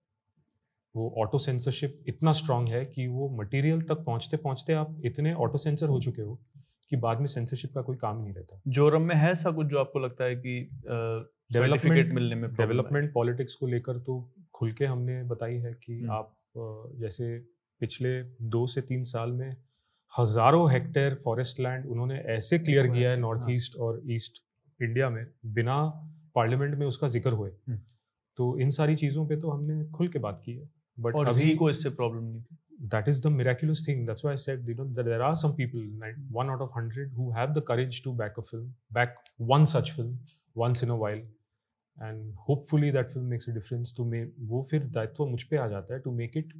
वो ऑटो सेंसरशिप इतना स्ट्रांग है कि वो मटेरियल तक पहुंचते पहुंचते आप इतने ऑटो सेंसर हो चुके हो कि बाद में सेंसरशिप का कोई काम नहीं रहता जोरम में है ऐसा कुछ जो आपको लगता है कि डेवलपमेंट मिलने में डेवलपमेंट पॉलिटिक्स को लेकर तो खुल के हमने बताई है कि हम्म। आप जैसे पिछले दो से तीन साल में हजारों हेक्टेयर फॉरेस्ट लैंड उन्होंने ऐसे क्लियर किया है नॉर्थ ईस्ट हाँ। और ईस्ट इंडिया में बिना पार्लियामेंट में उसका जिक्र हुए हम्म। तो इन सारी चीज़ों पे तो हमने खुल के बात की है बट अभी को इससे प्रॉब्लम नहीं थी that is the miraculous thing that's why I said you know that there are some people one out of 100 who have the courage to back a film back one such film once in a while and hopefully that film makes a difference to मे वो फिर that मुझ पे आ जाता है to make it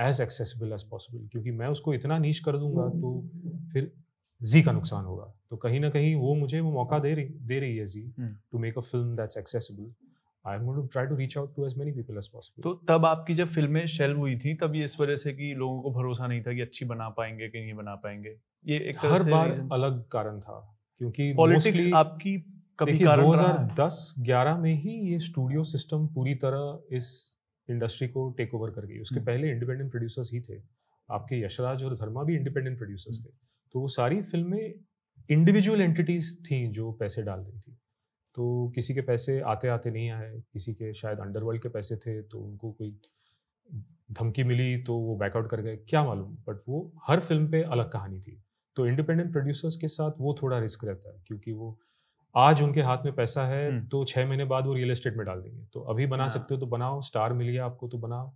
as accessible as possible क्योंकि मैं उसको इतना नीच कर दूंगा तो फिर जी का नुकसान होगा तो कहीं ना कहीं वो मुझे वो मौका दे रही दे रही है जी to make a film that's accessible I am going to try to reach out to as many people as possible तो तब आपकी जब फिल्में शेल्व हुई थी तब ये इस वजह से कि लोगों को भरोसा नहीं था कि अच्छी बना पाएंगे कि नहीं बना पाएंगे ये एक हर बार अलग कारण था क्योंकि पॉलिटिक्स आपकी कभी कारण दस ग्यारह में ही ये स्टूडियो सिस्टम पूरी तरह इस इंडस्ट्री को टेक ओवर कर गई उसके हम्म। पहले इंडिपेंडेंट प्रोड्यूसर्स ही थे आपके यशराज और धर्मा भी इंडिपेंडेंट प्रोड्यूसर्स हम्म। थे तो वो सारी फिल्में इंडिविजुअल एंटिटीज थी जो पैसे डाल रही थी तो किसी के पैसे आते आते नहीं आए किसी के शायद अंडरवर्ल्ड के पैसे थे तो उनको कोई धमकी मिली तो वो बैकआउट कर गए क्या मालूम बट वो हर फिल्म पे अलग कहानी थी तो इंडिपेंडेंट प्रोड्यूसर्स के साथ वो थोड़ा रिस्क रहता है क्योंकि वो आज उनके हाथ में पैसा है हम्म। तो छः महीने बाद वो रियल एस्टेट में डाल देंगे तो अभी बना हाँ। सकते हो तो बनाओ स्टार मिल गया आपको तो बनाओ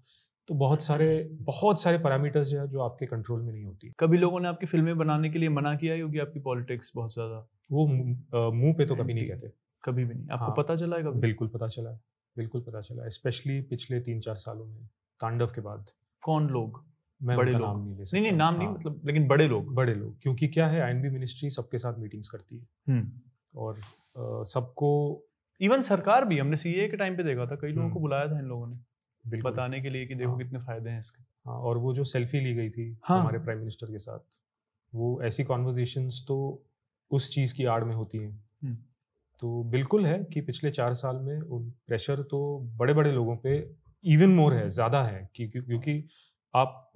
तो बहुत सारे बहुत सारे पैरामीटर्स जो है जो आपके कंट्रोल में नहीं होती कभी लोगों ने आपकी फिल्में बनाने के लिए मना किया क्योंकि आपकी पॉलिटिक्स बहुत ज़्यादा वो मुंह पे तो कभी नहीं कहते कभी भी नहीं आपको हाँ, पता चला है कभी बिल्कुल पता चला है बिल्कुल पता चला है स्पेशली पिछले तीन चार सालों में तांडव के बाद कौन लोग मैं बड़े लोग नाम नहीं ले सकता नहीं नहीं नाम हाँ, नहीं मतलब लेकिन बड़े लोग बड़े लोग क्योंकि क्या है आई मिनिस्ट्री सबके साथ मीटिंग्स करती है हम्म। और सबको इवन सरकार भी हमने सीए के टाइम पे देखा था कई लोगों को हम्म। बुलाया था इन लोगों ने बताने के लिए कि देखो हाँ। कितने फायदे हैं इसके हाँ और वो जो सेल्फी ली गई थी हाँ। हमारे प्राइम मिनिस्टर के साथ वो ऐसी कॉन्वर्जेशन तो उस चीज़ की आड़ में होती हैं हम्म। तो बिल्कुल है कि पिछले चार साल में प्रेशर तो बड़े बड़े लोगों पे इवन मोर है ज़्यादा है कि क्योंकि आप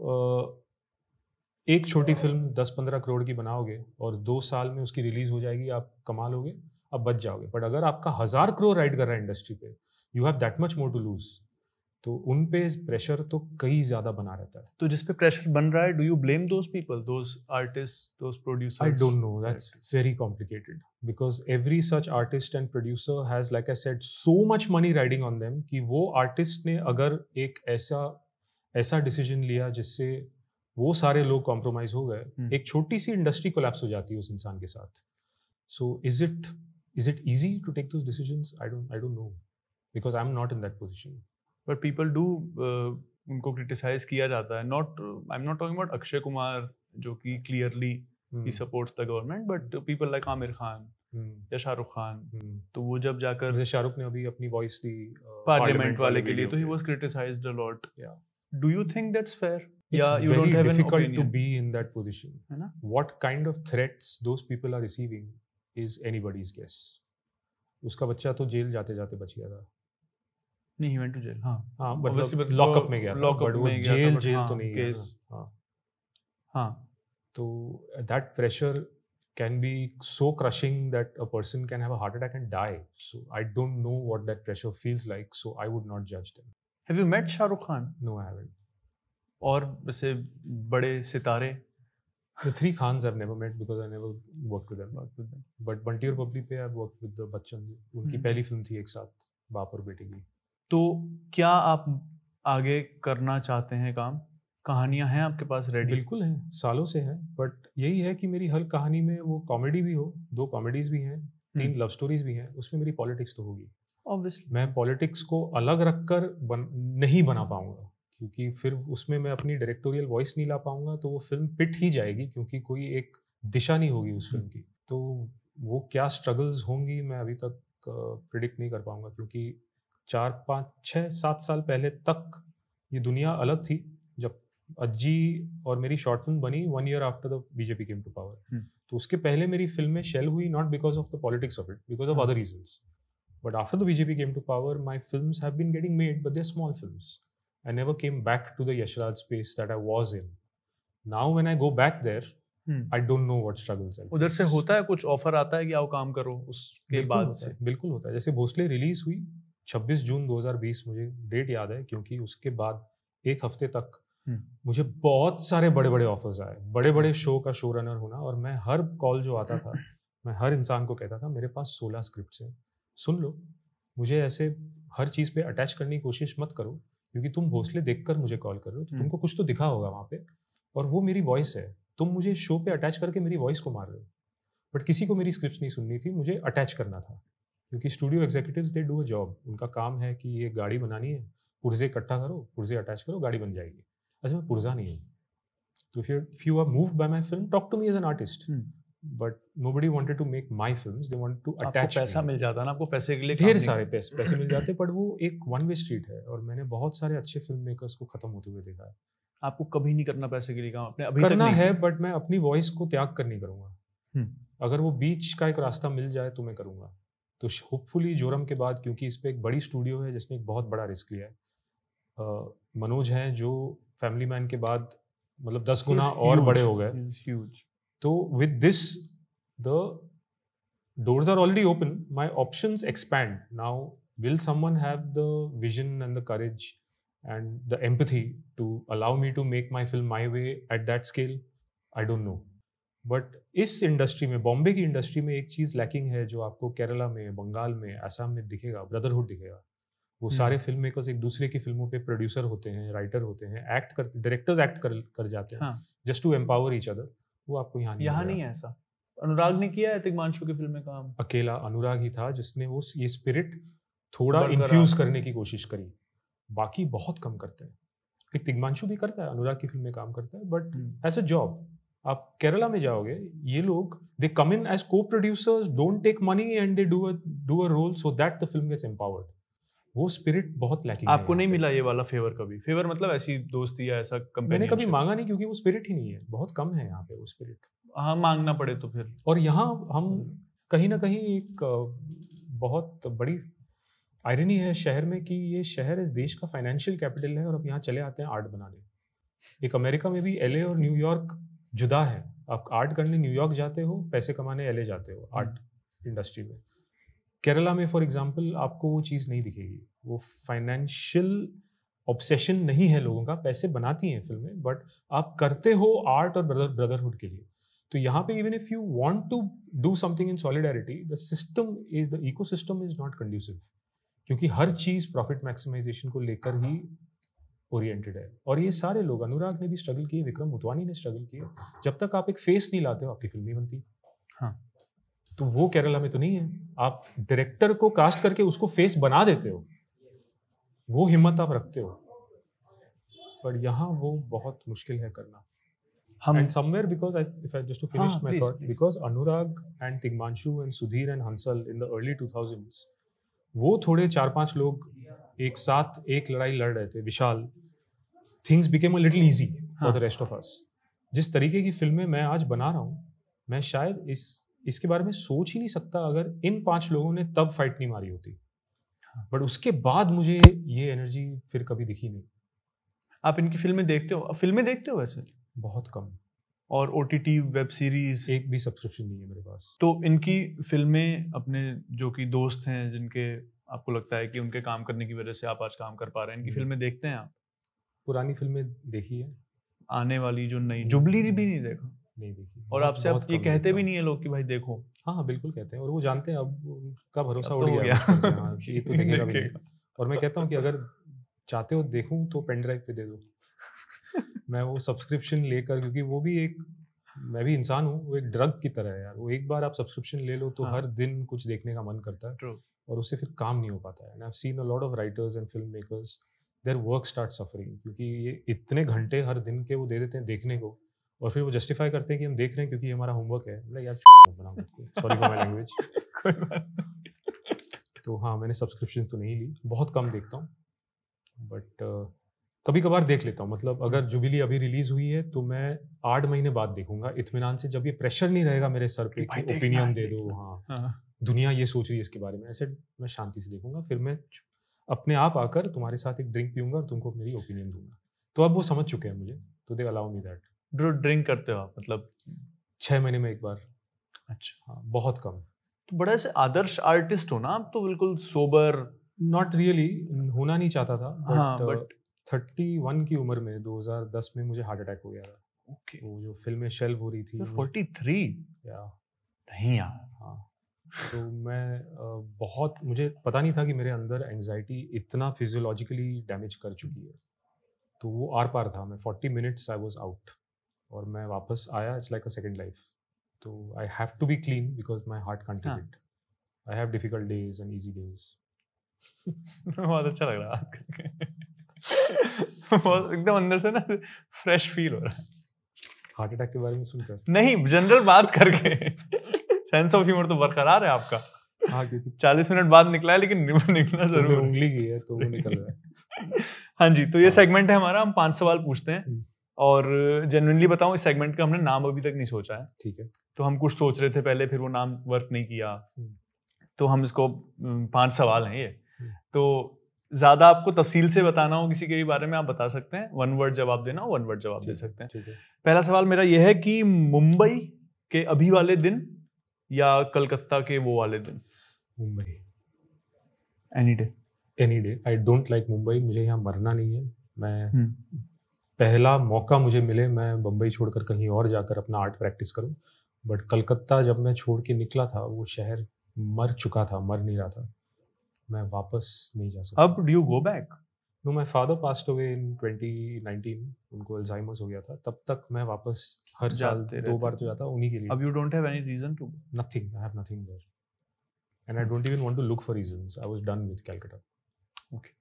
एक छोटी फिल्म दस पंद्रह करोड़ की बनाओगे और दो साल में उसकी रिलीज़ हो जाएगी आप कमा लोगे आप बच जाओगे बट अगर आपका हज़ार करोड़ राइड कर रहा है इंडस्ट्री पे you have that much more to lose तो उन पे प्रेशर तो कई ज़्यादा बना रहता है तो जिस पे प्रेशर बन रहा है do you blame those people those artist those producer I don't know that's very complicated because every such artist and producer has like I said so much money riding on them कि वो artist ने अगर एक ऐसा ऐसा decision लिया जिससे वो सारे लोग कॉम्प्रोमाइज हो गए hmm. एक छोटी सी इंडस्ट्री कोलैप्स हो जाती है उस इंसान के साथ so is it is it easy to take those decisions I don't I don't know because I am not in that position but people do उनको क्रिटिसाइज किया जाता है not I am not talking about Akshay Kumar जो कि clearly ही supports the government but people like Aamir Khan या शाहरुख हम्म। खान तो वो जब जाकर शाहरुख ने अभी अपनी वॉइस दी पार्लियामेंट uh, वाले के लिए तो ही was criticized a lot do you think that's fair या you don't have difficult an to be in that position है ना what kind of threats those people are receiving is anybody's guess उसका बच्चा तो जेल जाते जाते बच गया था नहीं ही वेंट टू जेल हाँ हाँ मतलब लॉकअप में गया लॉकअप में गया जेल जेल तो नहीं केस हाँ हाँ तो that pressure can be so crushing that a person can have a heart attack and die. So I don't know what that pressure feels like. So I would not judge them. Have you met Shah Rukh Khan? No, I haven't. और वैसे बड़े सितारे The three Khans I've never met because I never worked with them. Worked with them. But Bunty और Bubbly पे I've worked with the Bachchan. उनकी पहली film थी एक साथ बाप और बेटे की. तो क्या आप आगे करना चाहते हैं काम कहानियां हैं आपके पास रेडी बिल्कुल हैं सालों से हैं बट यही है कि मेरी हर कहानी में वो कॉमेडी भी हो दो कॉमेडीज भी हैं तीन लव हम्म। स्टोरीज भी हैं उसमें मेरी पॉलिटिक्स तो होगी ऑब्वियसली मैं पॉलिटिक्स को अलग रख कर बन नहीं बना पाऊंगा क्योंकि फिर उसमें मैं अपनी डायरेक्टोरियल वॉइस नहीं ला पाऊंगा तो वो फिल्म पिट ही जाएगी क्योंकि कोई एक दिशा नहीं होगी उस फिल्म हम्म। की तो वो क्या स्ट्रगल्स होंगी मैं अभी तक प्रिडिक्ट नहीं कर पाऊंगा क्योंकि चार पाँच छः सात साल पहले तक ये दुनिया अलग थी जब अज्जी और मेरी शॉर्ट फिल्म बनी one year after the BJP came to power तो उसके पहले मेरी फिल्में शेल हुई not because of the politics of it because of other reason but after the BJP came to power my film have been getting made but they small film I never came back to the Yashraj space that I was in now when I go back there I don't no what struggles I उधर से होता है कुछ offer आता है कि आओ काम करो उसके बाद से बिल्कुल होता है जैसे भोसले रिलीज हुई छब्बीस जून बीस मुझे डेट याद है क्योंकि उसके बाद एक हफ्ते तक हम्म। मुझे बहुत सारे बड़े बड़े ऑफर्स आए बड़े बड़े शो का शो रनर होना और मैं हर कॉल जो आता था मैं हर इंसान को कहता था मेरे पास सोलह स्क्रिप्ट हैं सुन लो मुझे ऐसे हर चीज़ पे अटैच करने की कोशिश मत करो क्योंकि तुम भोसले हम्म। कर मुझे कॉल कर रहे हो तो हम्म। तुमको कुछ तो दिखा होगा वहाँ पे और वो मेरी वॉइस है तुम मुझे शो पे अटैच करके मेरी वॉइस को मार रहे हो बट किसी को मेरी स्क्रिप्ट नहीं सुननी थी मुझे अटैच करना था क्योंकि studio executive they do a job उनका काम है कि ये गाड़ी बनानी है पुर्जे इकट्ठा करो पुर्जे अटैच करो गाड़ी बन जाएगी अच्छा मैं पुर्जा नहीं हूँ तो फिर you if you are move by my film talk to me as an artist but nobody wanted to make my film they want to attach पैसा मिल जाता ना आपको पैसे के लिए ढेर सारे पैसे पैसे मिल जाते बट वो एक वन वे स्ट्रीट है और मैंने बहुत सारे अच्छे फिल्म मेकर्स को खत्म होते हुए देखा है आपको कभी नहीं करना पैसे के लिए काम अपने अभी करना है बट मैं अपनी वॉइस को त्याग कर नहीं करूँगा हम्म। अगर वो बीच का एक रास्ता मिल जाए तो मैं करूँगा तो होपफुली जोरम के बाद क्योंकि इस पर एक बड़ी स्टूडियो है जिसमें एक बहुत बड़ा रिस्क लिया है मनोज हैं जो फैमिली मैन के बाद मतलब दस गुना और बड़े हो गए तो with this the doors are already open my option expand now will someone have the vision and the courage and the empathy to allow me to make my film my way at that scale I don't know but इस industry में बॉम्बे की industry में एक चीज़ lacking है जो आपको केरला में बंगाल में आसाम में दिखेगा ब्रदरहुड दिखेगा वो hmm. सारे फिल्म मेकर्स एक दूसरे की फिल्मों पे प्रोड्यूसर होते हैं राइटर होते हैं एक्ट कर डायरेक्टर्स एक्ट कर कर जाते हैं just to empower each other वो आपको यहाँ यहाँ नहीं है ऐसा अनुराग ने किया है तिगमांशु की फिल्म में काम अकेला अनुराग ही था जिसने वो ये स्पिरिट थोड़ा इन्फ्यूज करने की कोशिश करी बाकी बहुत कम करते हैं एक तिगमांशु भी करता है अनुराग की फिल्म में काम करता है बट एज अ जॉब आप केरला में जाओगे ये लोग they come in as co producers don't take money and they do do a role so that the film gets empowered वो स्पिरिट बहुत लैकिंग आपको नहीं मिला ये वाला फेवर कभी फेवर मतलब ऐसी दोस्ती या ऐसा मैंने कभी मांगा नहीं क्योंकि वो स्पिरिट ही नहीं है बहुत कम है यहाँ पे वो स्पिरिट हाँ मांगना पड़े तो फिर और यहाँ हम कहीं ना कहीं एक बहुत बड़ी आयरनी है शहर में कि ये शहर इस देश का फाइनेंशियल कैपिटल है और अब यहाँ चले आते हैं आर्ट बनाने एक अमेरिका में भी एल और न्यूयॉर्क जुदा है आप आर्ट करने न्यूयॉर्क जाते हो पैसे कमाने एले जाते हो आर्ट हम्म। इंडस्ट्री में केरला में फॉर एग्जाम्पल आपको वो चीज़ नहीं दिखेगी वो फाइनेंशियल ऑब्सेशन नहीं है लोगों का पैसे बनाती हैं फिल्में बट आप करते हो आर्ट और ब्रदर ब्रदरहुड के लिए तो यहाँ पे even if you want to do something in solidarity the system is the ecosystem is not conducive क्योंकि हर चीज़ प्रॉफिट मैक्सिमाइजेशन को लेकर ही हाँ। ओरिएंटेड है और ये सारे लोग अनुराग ने भी स्ट्रगल किए विक्रम मुतवानी ने स्ट्रगल किए जब तक आप एक फेस नहीं लाते हो आपकी फिल्म नहीं बनती हाँ तो वो केरला में तो नहीं है आप डायरेक्टर को कास्ट करके उसको फेस बना देते हो वो हिम्मत आप रखते हो पर यहाँ वो बहुत मुश्किल है करना um and somewhere because I I just to finish my thought because Anurag and please. And Sudhir and Hansal in the early two thousands वो थोड़े चार पांच लोग एक साथ एक लड़ाई लड़ रहे थे Vishal things became a little easy for the rest of us जिस तरीके की फिल्में मैं आज बना रहा हूँ मैं शायद इस इसके बारे में सोच ही नहीं सकता अगर इन पांच लोगों ने तब फाइट नहीं मारी होती बट उसके बाद मुझे ये एनर्जी फिर कभी दिखी नहीं आप इनकी फिल्में देखते हो फिल्में देखते हो वैसे बहुत कम और O T T web series एक भी सब्सक्रिप्शन नहीं है मेरे पास तो इनकी फिल्में अपने जो कि दोस्त हैं जिनके आपको लगता है कि उनके काम करने की वजह से आप आज काम कर पा रहे हैं इनकी फिल्में देखते हैं आप पुरानी फिल्में देखी है आने वाली जो नई जुबली भी नहीं देखा नहीं देखी और आपसे आप ये कहते भी नहीं है लोग कि भाई देखो हाँ हाँ बिल्कुल कहते हैं और वो जानते हैं अब उनका भरोसा तो उड़ गया हाँ, ये तो देखेगा और मैं कहता हूँ कि अगर चाहते हो देखूँ तो पेन ड्राइव पे दे दो मैं वो सब्सक्रिप्शन लेकर क्योंकि वो भी एक मैं भी इंसान हूँ वो एक ड्रग की तरह है यार वो एक बार आप सब्सक्रिप्शन ले लो तो हाँ. हर दिन कुछ देखने का मन करता है और उससे फिर काम नहीं हो पाता है I seen a lot of writers and film makers their work start suffering क्योंकि ये इतने घंटे हर दिन के वो दे देते हैं देखने को और फिर वो जस्टिफाई करते हैं कि हम देख रहे हैं क्योंकि हमारा होमवर्क है यार सॉरी फॉर माय लैंग्वेज तो हाँ मैंने सब्सक्रिप्शन तो नहीं ली बहुत कम देखता हूँ बट कभी कभार देख लेता हूँ मतलब अगर जुबिली अभी रिलीज हुई है तो मैं आठ महीने बाद देखूंगा इतमान से जब ये प्रेशर नहीं रहेगा मेरे सर पे कि ओपिनियन दे दो हाँ।, हाँ दुनिया ये सोच रही है इसके बारे में ऐसे मैं शांति से देखूंगा फिर मैं अपने आप आकर तुम्हारे साथ एक ड्रिंक पीऊंगा और तुमको मेरी ओपिनियन दूंगा तो अब वो समझ चुके हैं मुझे तो they allow me that drink करते हो आप मतलब छः महीने में एक बार अच्छा हाँ बहुत कम तो बड़ा ऐसे आदर्श आर्टिस्ट हो ना आप तो बिल्कुल सोबर नॉट रियली होना नहीं चाहता था हाँ, बट थर्टी वन की उम्र में 2010 में मुझे हार्ट अटैक हो गया था ओके okay. वो जो फिल्में शेल्व हो रही थी तो फोर्टी थ्री या नहीं यार हाँ तो मैं बहुत मुझे पता नहीं था कि मेरे अंदर एंजाइटी इतना फिजियोलॉजिकली डैमेज कर चुकी है तो वो आर पार था मैं forty minutes I was out और मैं वापस आया it's like a second life तो I have to be clean because my heart content I have difficult days and easy days बहुत अच्छा लग रहा है एकदम अंदर से ना फ्रेश फील हो रहा है हार्ट अटैक के बारे में सुनकर नहीं जनरल बात करके सेंस ऑफ ह्यूमर तो बरकरार है आपका हाँ क्योंकि चालीस मिनट बाद निकला है लेकिन निकला जरूर तो उंगली की है तो वो निकल रहा है हाँ जी तो ये सेगमेंट है हमारा हम पांच सवाल पूछते हैं हम्म। और जेनुनली बताऊं इस सेगमेंट का हमने नाम अभी तक नहीं सोचा है ठीक है तो हम कुछ सोच रहे थे पहले फिर वो नाम वर्क नहीं किया हम्म। तो हम इसको हम्म, पांच सवाल हैं ये तो ज़्यादा आपको तफसील से बताना हो किसी के भी बारे में आप बता सकते हैं वन वर्ड जवाब देना हो वन वर्ड जवाब दे सकते हैं पहला सवाल मेरा यह है कि मुंबई के अभी वाले दिन या कलकत्ता के वो वाले दिन Mumbai any day any day I don't like Mumbai मुझे यहाँ मरना नहीं है मैं हम्म। पहला मौका मुझे मिले मैं बम्बई छोड़कर कहीं और जाकर अपना आर्ट प्रैक्टिस करूँ बट कलकत्ता जब मैं छोड़ के निकला था वो शहर मर चुका था मर नहीं रहा था मैं वापस नहीं जा सकता अब do go back no my father passed away in twenty nineteen उनको अल्जाइमर्स हो गया था तब तक मैं वापस हर साल दो बार तो जाता उन्हीं के लिए अब you don't have any reason to nothing I have nothing there and I don't even want to look for reasons I was done with Calcutta okay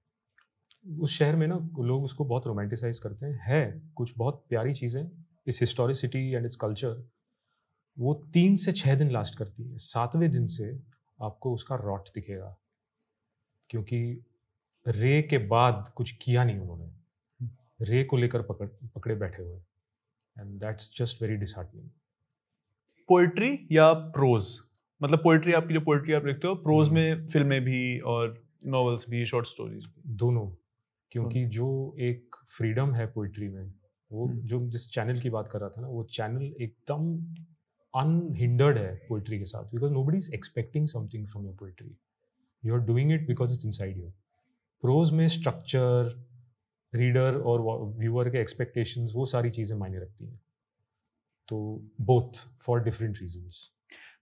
उस शहर में ना लोग उसको बहुत रोमांटिसाइज करते हैं है कुछ बहुत प्यारी चीज़ें इस हिस्टोरिसिटी एंड इट्स कल्चर वो तीन से छः दिन लास्ट करती है सातवें दिन से आपको उसका रॉट दिखेगा क्योंकि रे के बाद कुछ किया नहीं उन्होंने रे को लेकर पकड़ पकड़े बैठे हुए and that's just very disheartening poetry या प्रोज मतलब पोइट्री आपकी जो पोइट्री आप लिखते हो प्रोज hmm. में फिल्में भी और नॉवेल्स भी शॉर्ट स्टोरीज दोनों क्योंकि hmm. जो एक फ्रीडम है पोइट्री में वो hmm. जो जिस चैनल की बात कर रहा था ना वो चैनल एकदम अनहिंडर्ड है पोइट्री के साथ because nobody is expecting something from your poetry you are doing it because it's inside you prose में स्ट्रक्चर रीडर और व्यूअर के एक्सपेक्टेशंस वो सारी चीज़ें मायने रखती हैं तो both for different reasons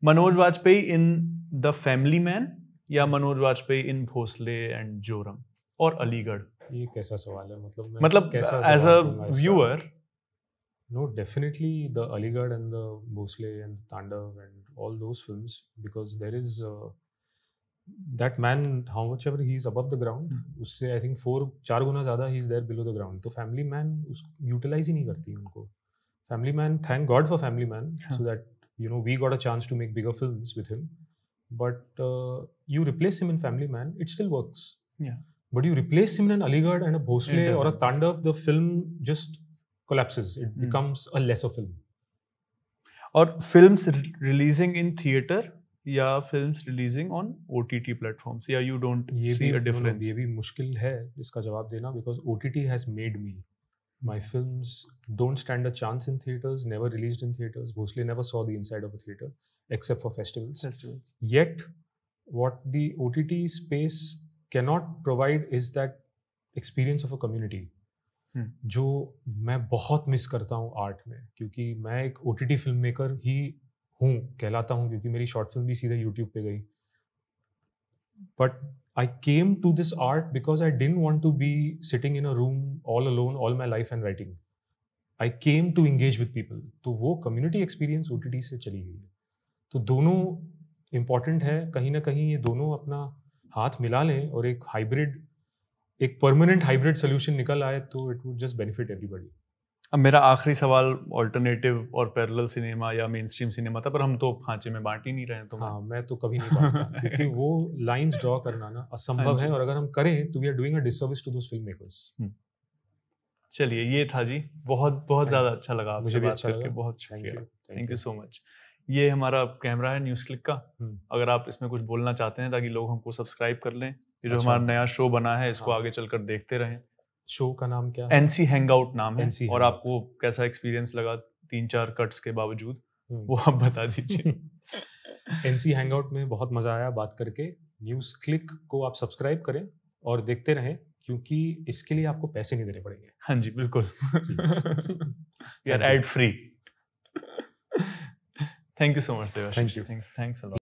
Manoj Vajpayee in the family man या मनोज वाजपेयी इन भोसले एंड जोरम और अलीगढ़ ये कैसा सवाल है मतलब मैं मतलब as a viewer no definitely the Aligarh and the Bhonsle and Tandav and all all those because there is that man how much ever he is above the ground उससे आई थिंक फोर चार गुना ज़्यादा he is there below the ground तो family man उसको यूटिलाइज ही नहीं करती उनको family man thank God for family man so that you know we got a chance to make bigger film with him but you replace him in family man it still work but you replace him in Aligarh and a Bhonsle और a Tandav the film just collapses it becomes a lesser film और films releasing in theatre या films releasing on O T T platforms या you don't ये भी difference ये भी मुश्किल है इसका जवाब देना because O T T has made me my film don't stand a chance in theatres never release in theatres mostly never saw the inside of a theatre except for festivals festivals yet what the O T T space cannot provide is that experience of a community जो मैं बहुत miss करता हूँ art में क्योंकि मैं एक O T T film maker ही हूँ कहलाता हूँ क्योंकि मेरी शॉर्ट फिल्म भी सीधे यूट्यूब पे गई but I came to this art because I don't want to be sitting in a room all alone all my life and writing I came to engage with people तो वो community experience ओ से चली गई है तो दोनों important है कहीं ना कहीं ये दोनों अपना हाथ मिला लें और एक हाइब्रिड एक परमानेंट हाइब्रिड सोल्यूशन निकल आए तो it would just benefit everybody अब मेरा आखिरी सवाल ऑल्टरनेटिव और पैरेलल सिनेमा या मेन स्ट्रीम सिनेमा था पर हम तो खांचे में बांट ही नहीं रहे तो हाँ मैं तो कभी नहीं क्योंकि वो लाइंस ड्रॉ करना ना असंभव हाँ है और अगर हम करें तो we are doing a disservice to those film makers चलिए ये था जी बहुत बहुत ज़्यादा अच्छा लगा मुझे भी अच्छा लगा बहुत शुक्रिया थैंक यू सो मच ये हमारा कैमरा है न्यूज क्लिक का हम्म। अगर आप इसमें कुछ बोलना चाहते हैं ताकि लोग हमको सब्सक्राइब कर लें ये जो अच्छा। हमारा नया शो बना है इसको हाँ। आगे चलकर देखते रहें शो का नाम क्या है एनसी हैंग आउट नाम है NC और आपको कैसा एक्सपीरियंस लगा तीन चार कट्स के बावजूद हम्म। वो आप बता दीजिए एनसी हैंग आउट में बहुत मज़ा आया बात करके न्यूज़ क्लिक को आप सब्सक्राइब करें और देखते रहें क्योंकि इसके लिए आपको पैसे नहीं देने पड़ेंगे हाँ जी बिल्कुल यार ad free thank you so much देवर थैंक यू थैंक्स थैंक्स